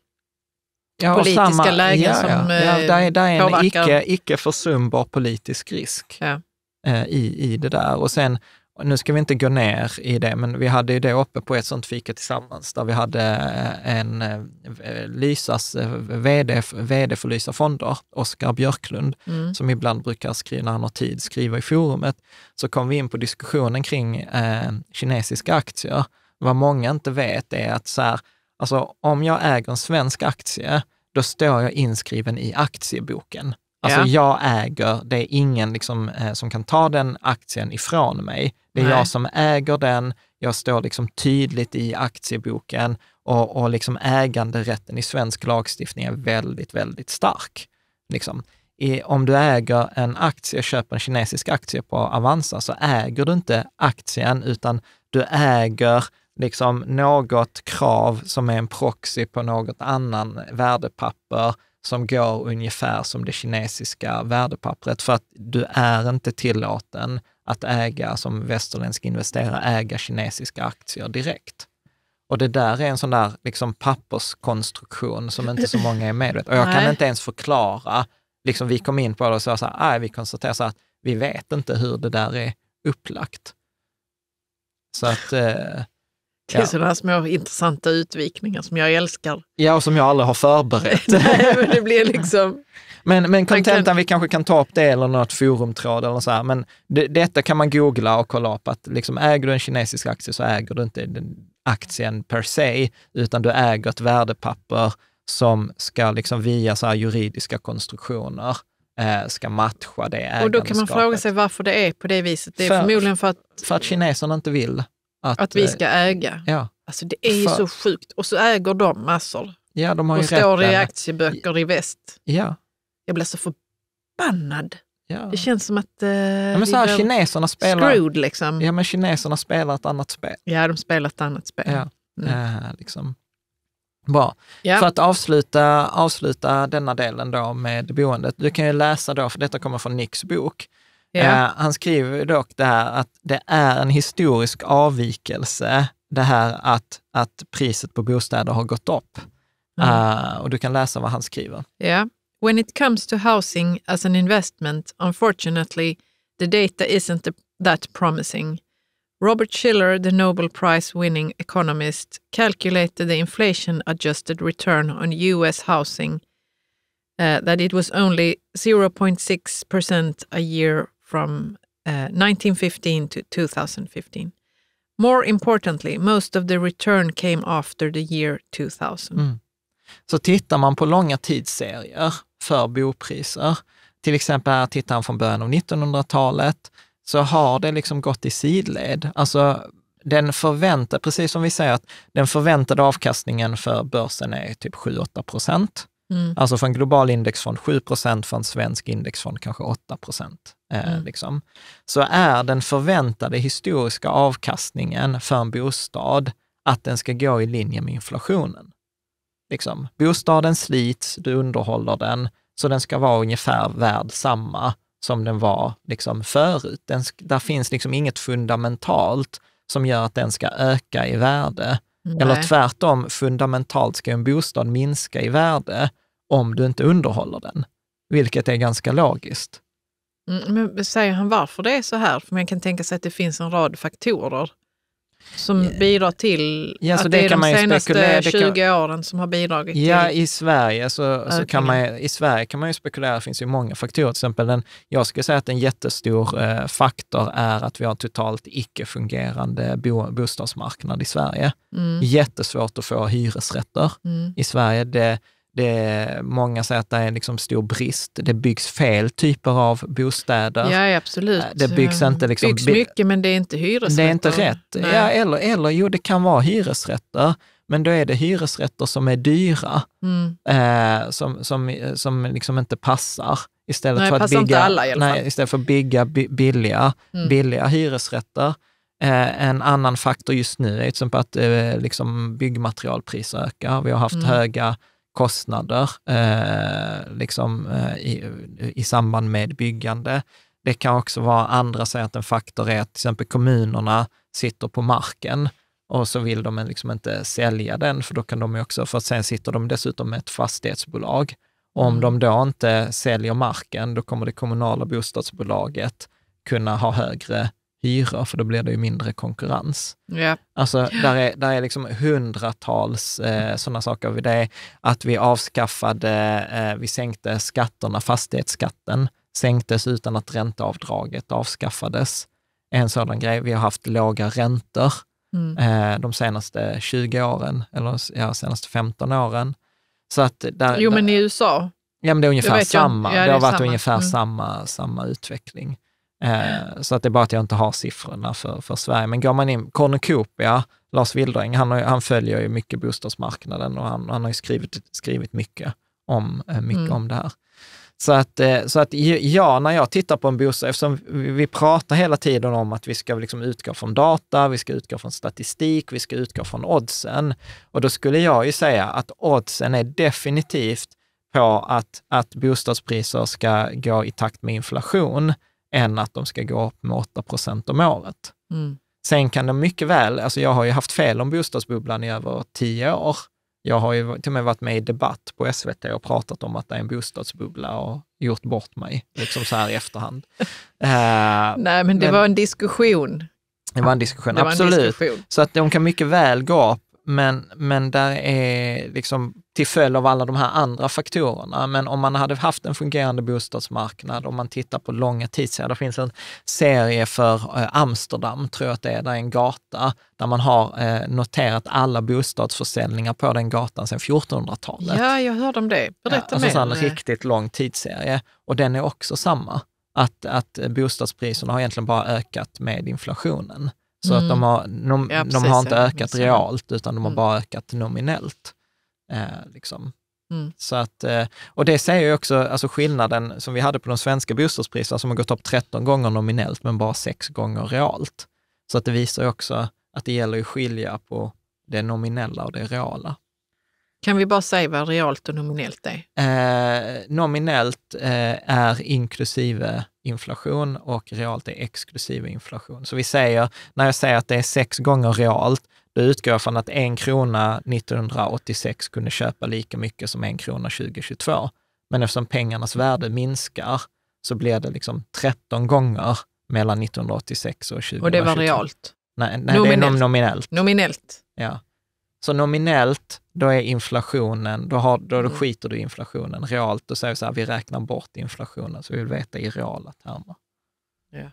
ja, politiska samma, lägen ja, som ja, eh, ja, där är, där är påverkar? en icke, icke försumbar politisk risk ja. Eh, i, i det där. Och sen, nu ska vi inte gå ner i det, men vi hade ju det uppe på ett sånt fika tillsammans, där vi hade eh, en Lysas vd, vd för Lysa Fonder, Oskar Björklund, mm. som ibland brukar skriva, när han har tid, skriva i forumet. Så kom vi in på diskussionen kring eh, kinesiska aktier vad många inte vet är att så här, alltså, om jag äger en svensk aktie, då står jag inskriven i aktieboken. Alltså ja. jag äger, det är ingen liksom, eh, som kan ta den aktien ifrån mig. Det är Nej. jag som äger den, jag står liksom tydligt i aktieboken och, och liksom äganderätten i svensk lagstiftning är väldigt, väldigt stark. Liksom. I, om du äger en aktie, köper en kinesisk aktie på Avanza, så äger du inte aktien, utan du äger liksom något krav som är en proxy på något annan värdepapper som går ungefär som det kinesiska värdepappret för att du är inte tillåten att äga, som västerländsk investerare, äga kinesiska aktier direkt. Och det där är en sån där liksom papperskonstruktion som inte så många är medvetna Och jag kan inte ens förklara. Liksom vi kom in på det och sa så här, vi konstaterar så att vi vet inte hur det där är upplagt. Så att... Eh, till ja. sådana små intressanta utvikningar som jag älskar. Ja, och som jag aldrig har förberett. Nej, men det blir liksom... Men, men kontentan, kan... vi kanske kan ta upp det eller något forumtråd eller så här, men det, detta kan man googla och kolla upp att liksom äger du en kinesisk aktie så äger du inte den aktien per se, utan du äger ett värdepapper som ska liksom via så juridiska konstruktioner eh, ska matcha det ägandeskapet. Och då kan man fråga sig varför det är på det viset. Det är för, förmodligen för att... För att kineserna inte vill. Att, att vi eh, ska äga. Ja. Alltså det är ju För... så sjukt. Och så äger de massor. Ja, de har ju och står i aktieböcker i väst. Ja. Jag blir så förbannad. Ja. Det känns som att... Eh, ja, men så här, kineserna spelar, screwed liksom. Ja, men kineserna spelar ett annat spel. Ja, de spelar ett annat spel. Ja. Mm. Eh, liksom. Bra. Ja. För att avsluta, avsluta denna delen då med boendet. Du kan ju läsa då, för detta kommer från Nicks bok, Ja. Eh, han skriver dock det här att det är en historisk avvikelse, det här att, att priset på bostäder har gått upp. Mm. Uh, och du kan läsa vad han skriver. Yeah. When it comes to housing as an investment, unfortunately, the data isn't that promising. Robert Schiller, the Nobel Prize winning economist, calculated the inflation adjusted return on US housing, uh, that it was only 0.6% a year from uh, 1915 to 2015. More importantly, most of the return came after the year 2000. Mm. Så tittar man på långa tidsserier för bopriser, till exempel här tittar man från början av 1900-talet, så har det liksom gått i sidled. Alltså den förväntade, precis som vi säger att den förväntade avkastningen för börsen är typ 7-8 procent. Mm. Alltså för en global indexfond 7 procent, för en svensk indexfond kanske 8 procent. Eh, mm. Liksom, så är den förväntade historiska avkastningen för en bostad att den ska gå i linje med inflationen. Liksom, bostaden slits, du underhåller den, så den ska vara ungefär värd samma som den var liksom förut. Den, där finns liksom inget fundamentalt som gör att den ska öka i värde. Nej. Eller tvärtom, fundamentalt ska en bostad minska i värde om du inte underhåller den, vilket är ganska logiskt. Mm, men säger han varför det är så här? För man kan tänka sig att det finns en rad faktorer som bidrar till ja, att det, det är de senaste 20 åren som har bidragit ja, till... Ja, i Sverige, så, alltså, så alltså kan man, i Sverige kan man ju spekulera, det finns ju många faktorer. Till exempel, en, jag skulle säga att en jättestor eh, faktor är att vi har en totalt icke-fungerande bo, bostadsmarknad i Sverige. Mm. Jättesvårt att få hyresrätter mm. i Sverige. Det, det, många säger att det är en liksom stor brist. Det byggs fel typer av bostäder. Ja, absolut. Det byggs inte... Liksom, byggs mycket, men det är inte hyresrätter. Det är inte rätt. Ja, eller, eller jo, det kan vara hyresrätter, men då är det hyresrätter som är dyra, mm. eh, som, som, som liksom inte passar. Istället, nej, för att bygga, alla, nej, istället för att bygga billiga, mm. billiga hyresrätter. Eh, en annan faktor just nu är till exempel att eh, liksom byggmaterialpriser ökar. Vi har haft mm. höga kostnader eh, liksom, eh, i, i samband med byggande. Det kan också vara andra säger att en faktor är att till exempel kommunerna sitter på marken och så vill de liksom inte sälja den, för då kan de också, för sen sitter de dessutom med ett fastighetsbolag. Om mm. de då inte säljer marken, då kommer det kommunala bostadsbolaget kunna ha högre hyra, för då blir det ju mindre konkurrens. Yeah. Alltså, där är, där är liksom hundratals eh, sådana saker. Det att vi avskaffade, eh, vi sänkte skatterna, fastighetsskatten sänktes utan att ränteavdraget avskaffades. En sådan grej. Vi har haft låga räntor mm. eh, de senaste 20 åren, eller ja, senaste 15 åren. Så att där, jo, men i USA Ja, men det är ungefär samma. ja, det, det har varit samma. ungefär mm. samma, samma utveckling. Eh, så att det är bara att jag inte har siffrorna för, för Sverige. Men går man in, Cornucopia, Lars Wildring, han, han följer ju mycket bostadsmarknaden och han, han har ju skrivit, skrivit mycket om, eh, mycket mm. om det här. Så att, eh, så att ja, när jag tittar på en bostad, eftersom vi pratar hela tiden om att vi ska liksom utgå från data, vi ska utgå från statistik, vi ska utgå från oddsen. Och då skulle jag ju säga att oddsen är definitivt på att, att bostadspriser ska gå i takt med inflation än att de ska gå upp med 8 om året. Mm. Sen kan de mycket väl, alltså jag har ju haft fel om bostadsbubblan i över tio år. Jag har ju till och med varit med i debatt på SVT och pratat om att det är en bostadsbubbla och gjort bort mig, liksom så här i efterhand. uh, Nej, men det men, var en diskussion. Det var en diskussion, var absolut. En diskussion. Så att de kan mycket väl gå upp, men, men där är liksom till följd av alla de här andra faktorerna. Men om man hade haft en fungerande bostadsmarknad, om man tittar på långa tidsserier. det finns en serie för eh, Amsterdam, tror jag att det är, där är en gata där man har eh, noterat alla bostadsförsäljningar på den gatan sedan 1400-talet. Ja, jag hörde om det. Berätta ja, alltså mer. Alltså en riktigt lång tidsserie och den är också samma. Att, att bostadspriserna har egentligen bara ökat med inflationen. Så mm. att de har, de, ja, precis, de har inte ökat realt, utan de har mm. bara ökat nominellt. Eh, liksom. Mm. Så att, eh, och det säger ju också alltså skillnaden som vi hade på de svenska bostadspriserna som har gått upp 13 gånger nominellt men bara 6 gånger realt. Så att det visar ju också att det gäller att skilja på det nominella och det reala. Kan vi bara säga vad realt och nominellt är? Eh, nominellt eh, är inklusive inflation och realt är exklusive inflation. Så vi säger, när jag säger att det är sex gånger realt, då utgår jag från att en krona 1986 kunde köpa lika mycket som en krona 2022. Men eftersom pengarnas värde minskar så blir det liksom 13 gånger mellan 1986 och 2022. Och det var realt? Nej, nej nominellt. det är nominellt. Nominellt. Ja. Så nominellt, då är inflationen, då, har, då, då mm. skiter du i inflationen. Realt, då säger vi så här, vi räknar bort inflationen, så vi vill veta i reala termer. Ja.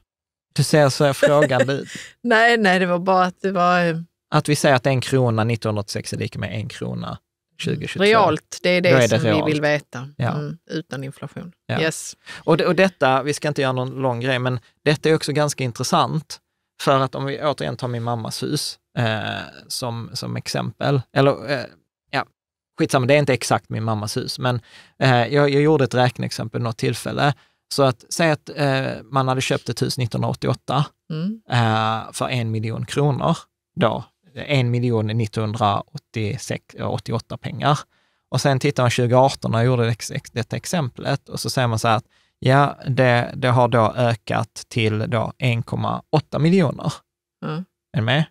Du ser så frågande ut. nej, nej, det var bara att det var eh, att vi säger att en krona 1986 är lika med en krona 2022. Realt, det är det, är det som realt. vi vill veta, ja. mm, utan inflation. Ja. Yes. Och, det, och detta, vi ska inte göra någon lång grej, men detta är också ganska intressant. För att om vi återigen tar min mammas hus eh, som, som exempel, eller eh, ja, skitsamma, det är inte exakt min mammas hus, men eh, jag, jag gjorde ett räkneexempel något tillfälle. Så att säg att eh, man hade köpt ett hus 1988 mm. Eh, för en miljon kronor då, 1 1988 pengar. Och sen tittar man 2018 när jag gjorde detta exemplet och så säger man så här att ja, det, det har då ökat till 1,8 miljoner. Mm. Är du med?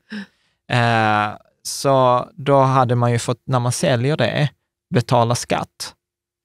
Eh, så då hade man ju fått, när man säljer det, betala skatt,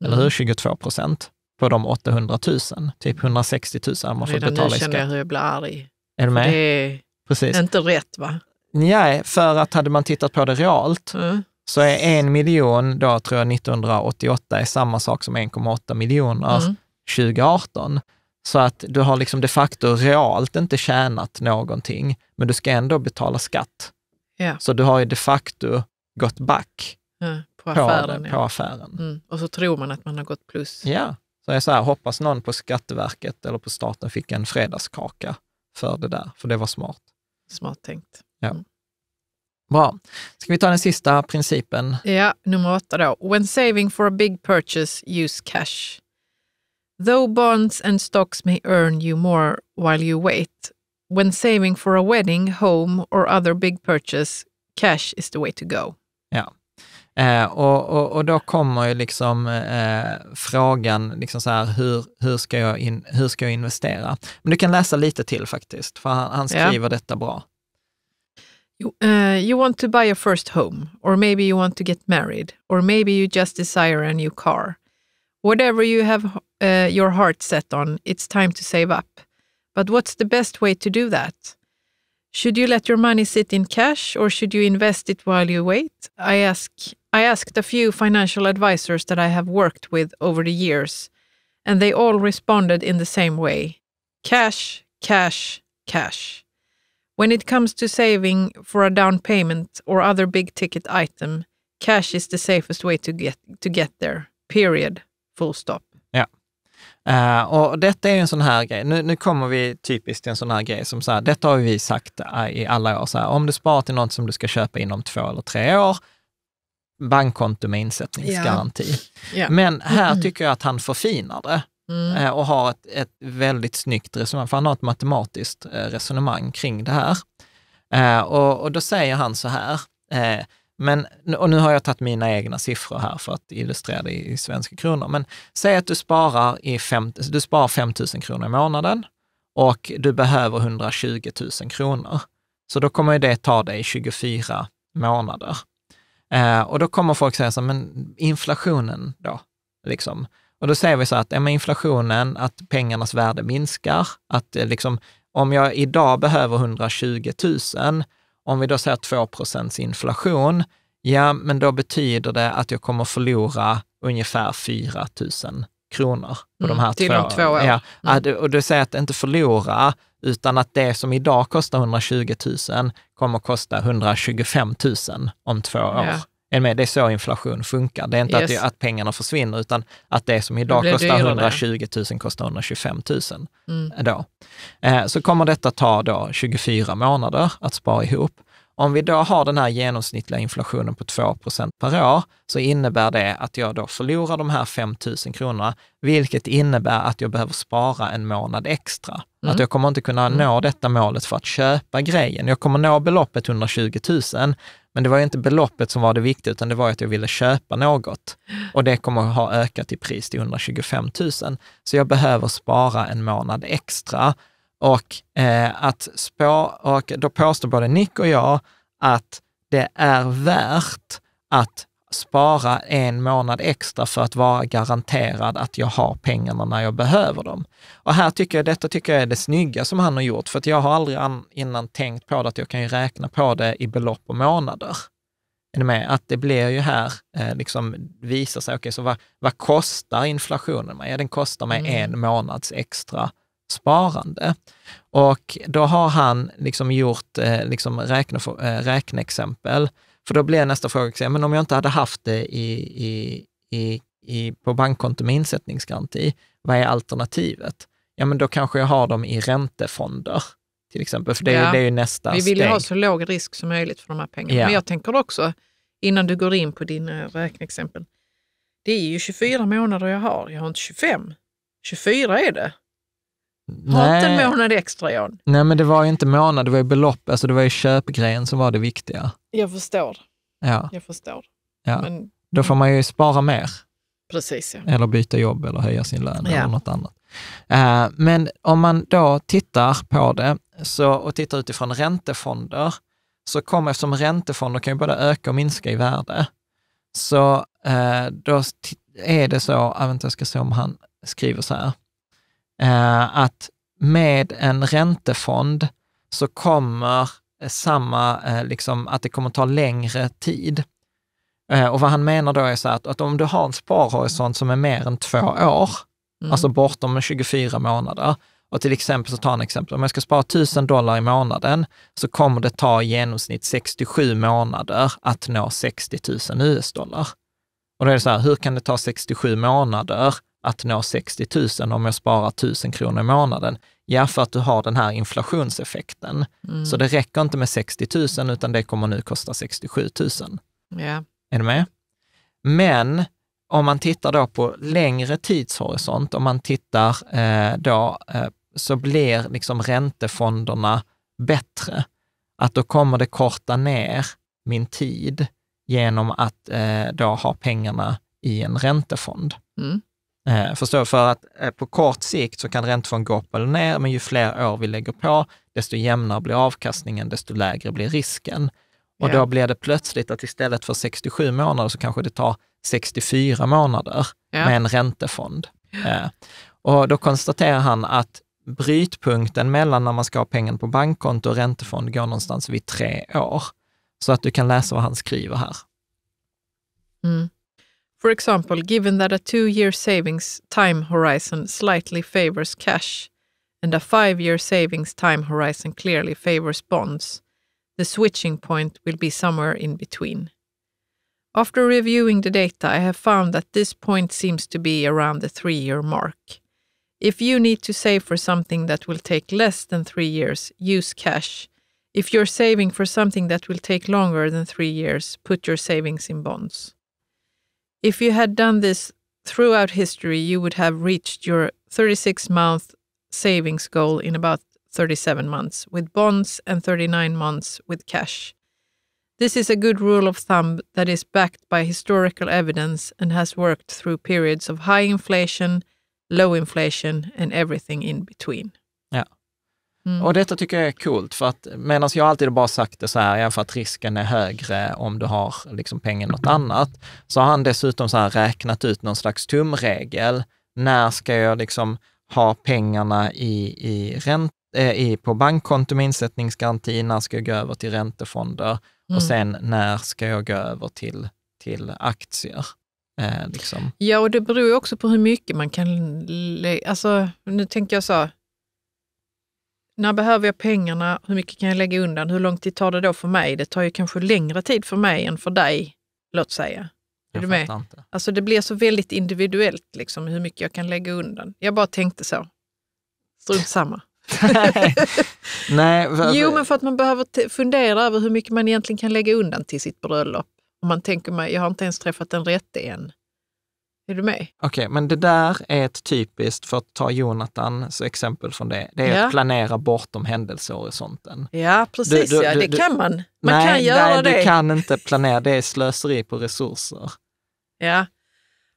mm. eller hur? 22 mm. procent på de 800 000. Typ 160 000 man fått betala i skatt. Redan nu känner jag hur jag blir arg. Är du med? Det är Precis. inte rätt va? Nej, för att hade man tittat på det realt mm. så är en miljon då, tror jag, 1988 är samma sak som 1,8 miljoner mm. 2018. Så att du har liksom de facto realt inte tjänat någonting, men du ska ändå betala skatt. Yeah. Så du har ju de facto gått back ja, på affären. På ja. på affären. Mm. Och så tror man att man har gått plus. Ja, så jag så här, hoppas någon på Skatteverket eller på staten fick en fredagskaka för det där, för det var smart. Smart tänkt. Ja. Bra. Ska vi ta den sista principen? Ja, nummer åtta då. When saving for a big purchase, use cash. Though bonds and stocks may earn you more while you wait, when saving for a wedding, home or other big purchase, cash is the way to go. Ja. Eh, och, och, och, då kommer ju liksom eh, frågan, liksom så här, hur, hur, ska jag in, hur ska jag investera? Men du kan läsa lite till faktiskt, för han, han skriver ja. detta bra. You, uh, you want to buy your first home, or maybe you want to get married, or maybe you just desire a new car. Whatever you have uh, your heart set on, it's time to save up. But what's the best way to do that? Should you let your money sit in cash or should you invest it while you wait? I ask I asked a few financial advisors that I have worked with over the years, and they all responded in the same way. Cash, cash, cash. When it comes to saving for a down payment or other big ticket item, cash is the safest way to get, to get there. Period. Full stop. Ja. Uh, och detta är en sån här grej, nu, nu kommer vi typiskt till en sån här grej som så här, detta har vi sagt eh, i alla år, så här, om du sparar till något som du ska köpa inom två eller tre år, bankkonto med insättningsgaranti. Yeah. Yeah. Men här tycker jag att han förfinar det mm. Eh, och har ett, ett väldigt snyggt resonemang, för han har ett matematiskt eh, resonemang kring det här. Eh, och, och då säger han så här, men, och nu har jag tagit mina egna siffror här för att illustrera det i, i svenska kronor, men säg att du sparar, i fem, du sparar 5 000 kronor i månaden och du behöver 120 000 kronor. Så då kommer det ta dig 24 månader. Eh, och då kommer folk säga så men inflationen då, liksom, och då ser vi så att med inflationen, att pengarnas värde minskar, att eh, liksom, om jag idag behöver 120 000, om vi då säger 2 inflation, ja, men då betyder det att jag kommer förlora ungefär 4 000 kronor på mm, de här till två, två år. Ja, mm. Och du säger att inte förlora, utan att det som idag kostar 120 000 kommer kosta 125 000 om två år. Ja. Är med? Det är så inflation funkar. Det är inte yes. att, det, att pengarna försvinner, utan att det som idag det kostar 120 000 kostar 125 000. Mm. Då. Eh, så kommer detta ta då 24 månader att spara ihop. Om vi då har den här genomsnittliga inflationen på 2 per år, så innebär det att jag då förlorar de här 5 000 kronorna, vilket innebär att jag behöver spara en månad extra. Mm. Att jag kommer inte kunna mm. nå detta målet för att köpa grejen. Jag kommer nå beloppet 120 000, men det var ju inte beloppet som var det viktiga, utan det var att jag ville köpa något. Och det kommer att ha ökat i pris till 125 000. Så jag behöver spara en månad extra. Och, eh, att spå, och då påstår både Nick och jag att det är värt att spara en månad extra för att vara garanterad att jag har pengarna när jag behöver dem. Och här tycker jag, detta tycker jag är det snygga som han har gjort, för att jag har aldrig innan tänkt på det, att jag kan ju räkna på det i belopp och månader. Är med? Att det blir ju här, eh, liksom visar sig, okej, okay, så vad, vad, kostar inflationen mig? Ja, den kostar mig mm. en månads extra sparande. Och då har han liksom gjort eh, liksom räkne, eh, räkneexempel för då blir nästa fråga, men om jag inte hade haft det i, i, i, i, på bankkonto med insättningsgaranti, vad är alternativet? Ja, men då kanske jag har dem i räntefonder till exempel, för det, ja. det är ju nästa steg. Vi vill ju steg. ha så låg risk som möjligt för de här pengarna. Ja. Men jag tänker också, innan du går in på dina eh, räkneexempel, det är ju 24 månader jag har, jag har inte 25. 24 är det. Har inte en månad extra, Jan. Nej, men det var ju inte månad, det var ju belopp, alltså det var ju köpgrejen som var det viktiga. Jag förstår. Ja. Jag förstår. Ja. Men... Då får man ju spara mer. Precis, ja. Eller byta jobb eller höja sin lön ja. eller något annat. Uh, men om man då tittar på det så, och tittar utifrån räntefonder, så kommer, eftersom räntefonder kan ju både öka och minska i värde, så uh, då är det så, jag vet inte, jag ska se om han skriver så här, eh, att med en räntefond så kommer eh, samma, eh, liksom, att det kommer ta längre tid. Eh, och vad han menar då är så att, att om du har en sparhorisont som är mer än två år, mm. alltså bortom 24 månader, och till exempel, så tar han exempel, om jag ska spara 1000 dollar i månaden så kommer det ta i genomsnitt 67 månader att nå 60 000 US-dollar. Och då är det så här, hur kan det ta 67 månader att nå 60 000 om jag sparar 1000 kronor i månaden? Ja, för att du har den här inflationseffekten. Mm. Så det räcker inte med 60 000, utan det kommer nu kosta 67 000. Yeah. Är du med? Men om man tittar då på längre tidshorisont, om man tittar eh, då, eh, så blir liksom räntefonderna bättre. Att då kommer det korta ner min tid genom att eh, då ha pengarna i en räntefond. Mm. Eh, för att eh, på kort sikt så kan eller ner, men ju fler år vi lägger på, desto jämnare blir avkastningen, desto lägre blir risken. Och yeah. då blir det plötsligt att istället för 67 månader så kanske det tar 64 månader yeah. med en räntefond. Eh, och då konstaterar han att brytpunkten mellan när man ska ha pengen på bankkonto och räntefond går någonstans vid tre år. Så att du kan läsa vad han skriver här. Mm. For example, given that a two year savings time horizon slightly favors cash and a five year savings time horizon clearly favors bonds, the switching point will be somewhere in between. After reviewing the data, I have found that this point seems to be around the three year mark. If you need to save for something that will take less than three years, use cash. If you're saving for something that will take longer than three years, put your savings in bonds. If you had done this throughout history, you would have reached your 36 month savings goal in about 37 months with bonds and 39 months with cash. This is a good rule of thumb that is backed by historical evidence and has worked through periods of high inflation, low inflation, and everything in between. Mm. Och detta tycker jag är coolt, för att medan jag alltid bara sagt det så här, ja, för att risken är högre om du har liksom pengen något annat, så har han dessutom så här räknat ut någon slags tumregel. När ska jag liksom ha pengarna i, i ränta? Eh, i, på bankkonto med insättningsgaranti, när ska jag gå över till räntefonder mm. och sen när ska jag gå över till, till aktier? Eh, liksom. Ja, och det beror ju också på hur mycket man kan... Alltså, nu tänker jag så, när behöver jag pengarna? Hur mycket kan jag lägga undan? Hur lång tid tar det då för mig? Det tar ju kanske längre tid för mig än för dig, låt säga. Är du med? Alltså det blir så väldigt individuellt liksom, hur mycket jag kan lägga undan. Jag bara tänkte så. Strunt samma. Nej, alltså- Jo, men för att man behöver fundera över hur mycket man egentligen kan lägga undan till sitt bröllop. Om man tänker, mig, jag har inte ens träffat den rätte än. Är du med? Okej, okay, men det där är ett typiskt, för att ta Jonathans exempel från det, det är ja. att planera bortom händelsehorisonten. Ja, precis. Du, du, ja, det du, kan man. Man nej, kan göra nej, det. Nej, du kan inte planera. Det är slöseri på resurser. Ja.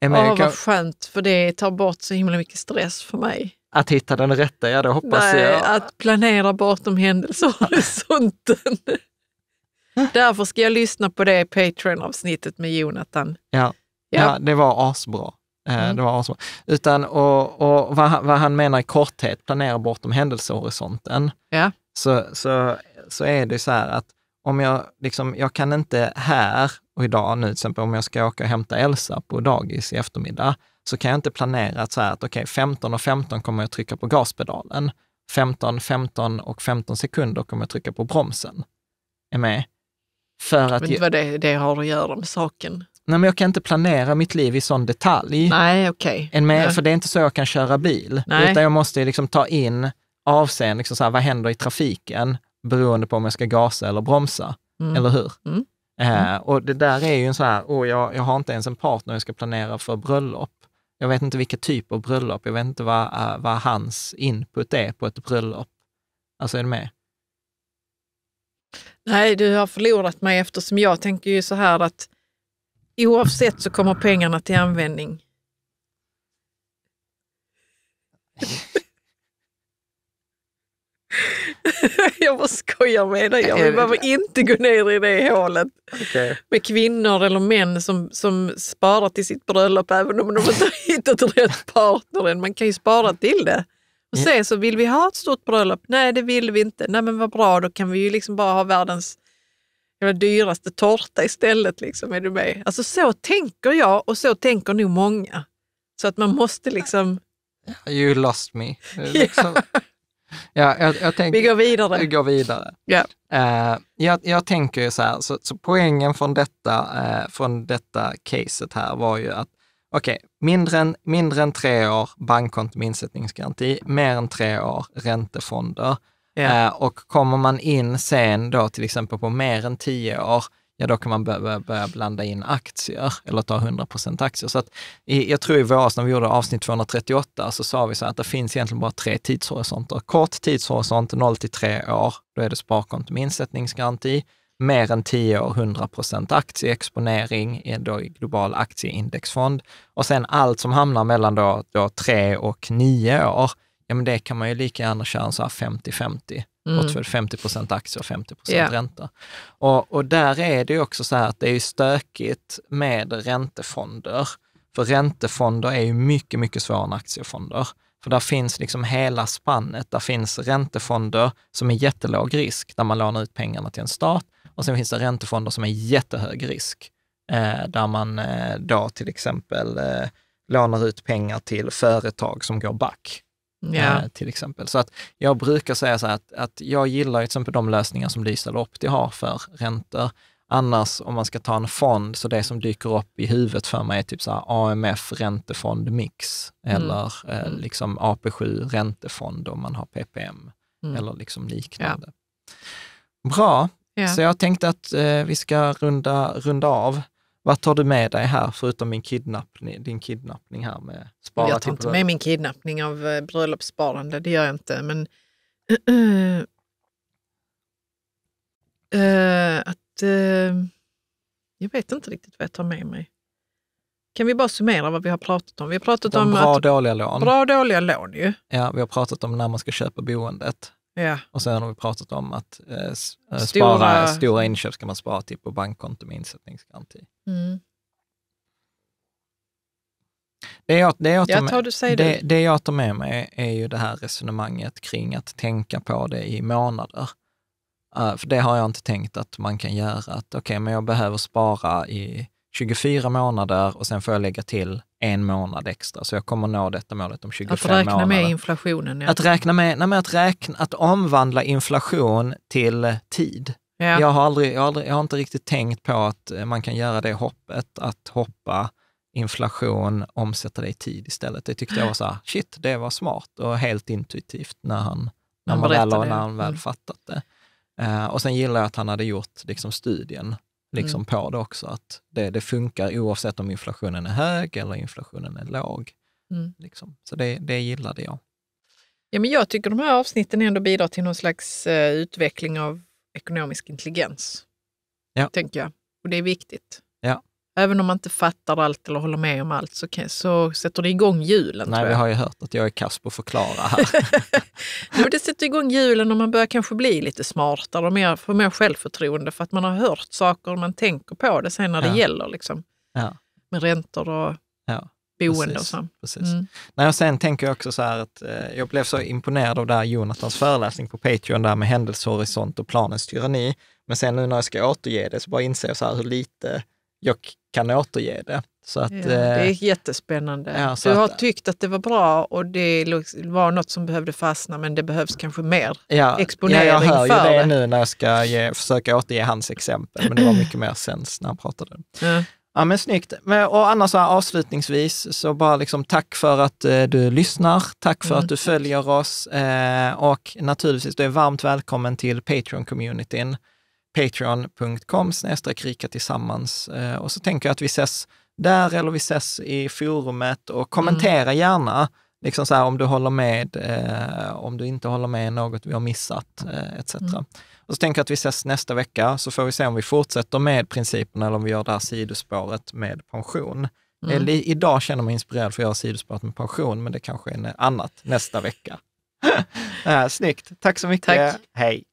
Åh, vad skönt, för det tar bort så himla mycket stress för mig. Att hitta den rätta, ja det hoppas Nej, jag. att planera bortom händelsehorisonten. Därför ska jag lyssna på det Patreon-avsnittet med Jonathan. Ja. Ja. det var asbra. Eh, mm. Det var asbra. Utan, och, och vad, vad, han menar i korthet, planera bortom händelsehorisonten, ja. så, så, så är det så här att om jag, liksom, jag kan inte här och idag nu, till exempel om jag ska åka och hämta Elsa på dagis i eftermiddag, så kan jag inte planera att så här att okej, okay, 15 och 15 kommer jag trycka på gaspedalen. 15, 15 och 15 sekunder kommer jag trycka på bromsen. Är med? För att... Men vad det, det har att göra med saken nej men jag kan inte planera mitt liv i sån detalj. Nej, okej. Okay. För det är inte så jag kan köra bil, Nej. utan jag måste liksom ta in avseende, liksom så här, vad händer i trafiken beroende på om jag ska gasa eller bromsa, mm. eller hur? Mm. Eh, mm. Eh, och det där är ju en så här, oh, jag, jag har inte ens en partner jag ska planera för bröllop. Jag vet inte vilka typ av bröllop, jag vet inte vad, eh, vad hans input är på ett bröllop. Alltså är du med? Nej, du har förlorat mig eftersom jag tänker ju så här att Oavsett så kommer pengarna till användning. jag bara skojar med dig. Jag behöver inte gå ner i det hålet. Okay. Med kvinnor eller män som, som sparar till sitt bröllop även om de inte har hittat rätt partner än. Man kan ju spara till det. Och sen så vill vi ha ett stort bröllop. Nej, det vill vi inte. Nej, men vad bra, då kan vi ju liksom bara ha världens det dyraste tårta istället. Liksom, är du med? Alltså så tänker jag och så tänker nog många. Så att man måste liksom... You lost me. Liksom. ja, jag, jag tänker, vi går vidare. Vi går vidare. Yeah. Uh, jag, jag, tänker ju så här, så, så poängen från detta, uh, från detta caset här var ju att Okej, okay, mindre, mindre än tre år bankkonto med insättningsgaranti, mer än tre år räntefonder. Ja. Eh, och kommer man in sen då till exempel på mer än tio år, ja då kan man börja, börja blanda in aktier eller ta 100 aktier. Så att, jag tror i våras när vi gjorde avsnitt 238 så sa vi så att det finns egentligen bara tre tidshorisonter. Kort tidshorisont, 0 till 3 år, då är det sparkonto med insättningsgaranti. Mer än 10 år, 100 aktieexponering är då global aktieindexfond. Och sen allt som hamnar mellan då, då 3 och 9 år, ja men det kan man ju lika gärna köra en så här 50-50 mm. 50 procent aktier och 50 procent yeah. ränta. Och, och där är det ju också så här att det är stökigt med räntefonder, för räntefonder är ju mycket, mycket svårare än aktiefonder. För där finns liksom hela spannet. Där finns räntefonder som är jättelåg risk, där man lånar ut pengarna till en stat. Och sen finns det räntefonder som är jättehög risk, eh, där man eh, då till exempel eh, lånar ut pengar till företag som går back. Yeah. till exempel. Så att jag brukar säga så här att, att jag gillar till exempel de lösningar som Lysel Opti har för räntor. Annars om man ska ta en fond, så det som dyker upp i huvudet för mig är typ så AMF räntefond mix mm. eller eh, mm. liksom AP7 räntefond om man har PPM mm. eller liksom liknande. Ja. Bra, ja. så jag tänkte att eh, vi ska runda, runda av vad tar du med dig här förutom min kidnappning, din kidnappning här med spara Jag tar inte med min kidnappning av eh, bröllopssparande, det gör jag inte. Men uh, uh, att, uh, jag vet inte riktigt vad jag tar med mig. Kan vi bara summera vad vi har pratat om? Vi har pratat De om bra, och dåliga lån. Bra, dåliga lån ju. Ja, vi har pratat om när man ska köpa boendet. Ja. Och sen har vi pratat om att eh, eh spara, stora... inköp ska man spara till typ på bankkonto med insättningsgaranti. Mm. Det jag, det, jag tar, med, det, det. det jag tar med mig är ju det här resonemanget kring att tänka på det i månader. Uh, för det har jag inte tänkt att man kan göra. Att okej, okay, men jag behöver spara i 24 månader och sen får jag lägga till en månad extra. Så jag kommer nå detta målet om 25 månader. Att räkna månader. med inflationen? Ja. Att, räkna med, nej, att, räkna, att omvandla inflation till eh, tid. Ja. Jag, har aldrig, jag, har aldrig, jag har inte riktigt tänkt på att eh, man kan göra det hoppet, att hoppa inflation, omsätta det i tid istället. Det tyckte jag var så här, shit, det var smart och helt intuitivt när han, när han, man väl, när han väl mm. fattat det. Uh, och sen gillar jag att han hade gjort liksom, studien liksom mm. på det också. Att det, det, funkar oavsett om inflationen är hög eller inflationen är låg. Mm. Liksom. Så det, det gillade jag. Ja, men jag tycker de här avsnitten ändå bidrar till någon slags eh, utveckling av ekonomisk intelligens. Ja. Tänker jag. Och det är viktigt. Ja. Även om man inte fattar allt eller håller med om allt så, så sätter det igång hjulen. Nej, vi har ju hört att jag är kass på att förklara här. men det sätter igång hjulen och man börjar kanske bli lite smartare och mer, får mer självförtroende för att man har hört saker och man tänker på det sen när det ja. gäller. Liksom. Ja. Med räntor och ja, boende precis, och så. Precis. Mm. Nej, och sen tänker jag också så här att eh, jag blev så imponerad av där Jonathans föreläsning på Patreon där med händelsehorisont och planens tyranni. Men sen nu när jag ska återge det så bara inser jag så här hur lite jag kan återge det. Så att, ja, det är eh, jättespännande. Ja, du har att, eh, tyckt att det var bra och det var något som behövde fastna, men det behövs kanske mer ja, exponering ja, jag hör ju det, det. nu när jag ska ge, försöka återge hans exempel, men det var mycket mer sen när han pratade. Ja. Ja men snyggt. Och annars avslutningsvis, så bara liksom tack för att eh, du lyssnar, tack för mm. att du följer oss eh, och naturligtvis du är varmt välkommen till Patreon-communityn patreon.com rika tillsammans. Eh, och så tänker jag att vi ses där eller vi ses i forumet och mm. kommentera mm. gärna liksom så här, om du håller med, eh, om du inte håller med något vi har missat eh, etc. Mm. Och så tänker jag att vi ses nästa vecka så får vi se om vi fortsätter med principerna eller om vi gör det här sidospåret med pension. Mm. Eller, idag känner jag mig inspirerad för att göra sidospåret med pension, men det kanske är annat nästa vecka. Eh, snyggt, tack så mycket. Tack. Hej.